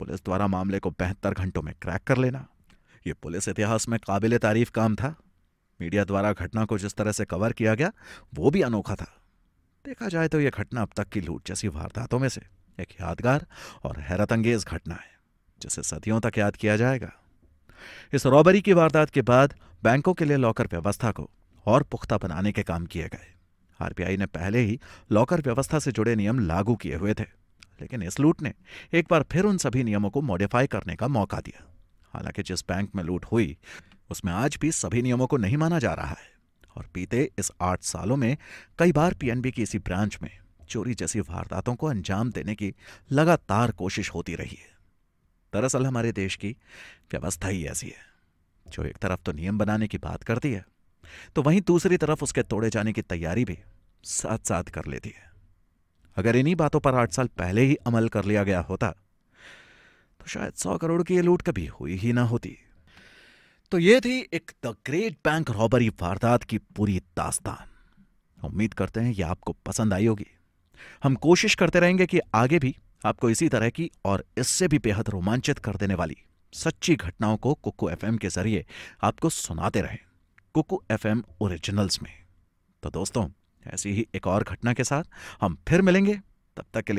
पुलिस द्वारा मामले को बेहतर घंटों में क्रैक कर लेना यह पुलिस इतिहास में काबिल तारीफ काम था मीडिया द्वारा घटना को जिस तरह से कवर किया गया वो भी अनोखा था देखा जाए तो यह घटना अब तक की लूट जैसी वारदातों में से एक यादगार और अंगेज घटना है जिसे सदियों तक याद किया जाएगा इस रॉबरी की वारदात के बाद बैंकों के लिए लॉकर व्यवस्था को और पुख्ता बनाने के काम किए गए आरबीआई ने पहले ही लॉकर व्यवस्था से जुड़े नियम लागू किए हुए थे लेकिन इस लूट ने एक बार फिर उन सभी नियमों को मॉडिफाई करने का मौका दिया हालांकि जिस बैंक में लूट हुई उसमें आज भी सभी नियमों को नहीं माना जा रहा है और बीते इस आठ सालों में कई बार पीएनबी की इसी ब्रांच में चोरी जैसी वारदातों को अंजाम देने की लगातार कोशिश होती रही है दरअसल हमारे देश की व्यवस्था ही ऐसी है जो एक तरफ तो नियम बनाने की बात करती है तो वहीं दूसरी तरफ उसके तोड़े जाने की तैयारी भी साथ साथ कर लेती है अगर इन्हीं बातों पर आठ साल पहले ही अमल कर लिया गया होता तो शायद सौ करोड़ की यह लूट कभी हुई ही ना होती तो यह थी एक द ग्रेट बैंक रॉबरी वारदात की पूरी दास्तान उम्मीद करते हैं यह आपको पसंद आई होगी हम कोशिश करते रहेंगे कि आगे भी आपको इसी तरह की और इससे भी बेहद रोमांचित कर देने वाली सच्ची घटनाओं को कुकू एफ के जरिए आपको सुनाते रहें कुकू एफ ओरिजिनल्स में तो दोस्तों ऐसी ही एक और घटना के साथ हम फिर मिलेंगे तब तक के लिए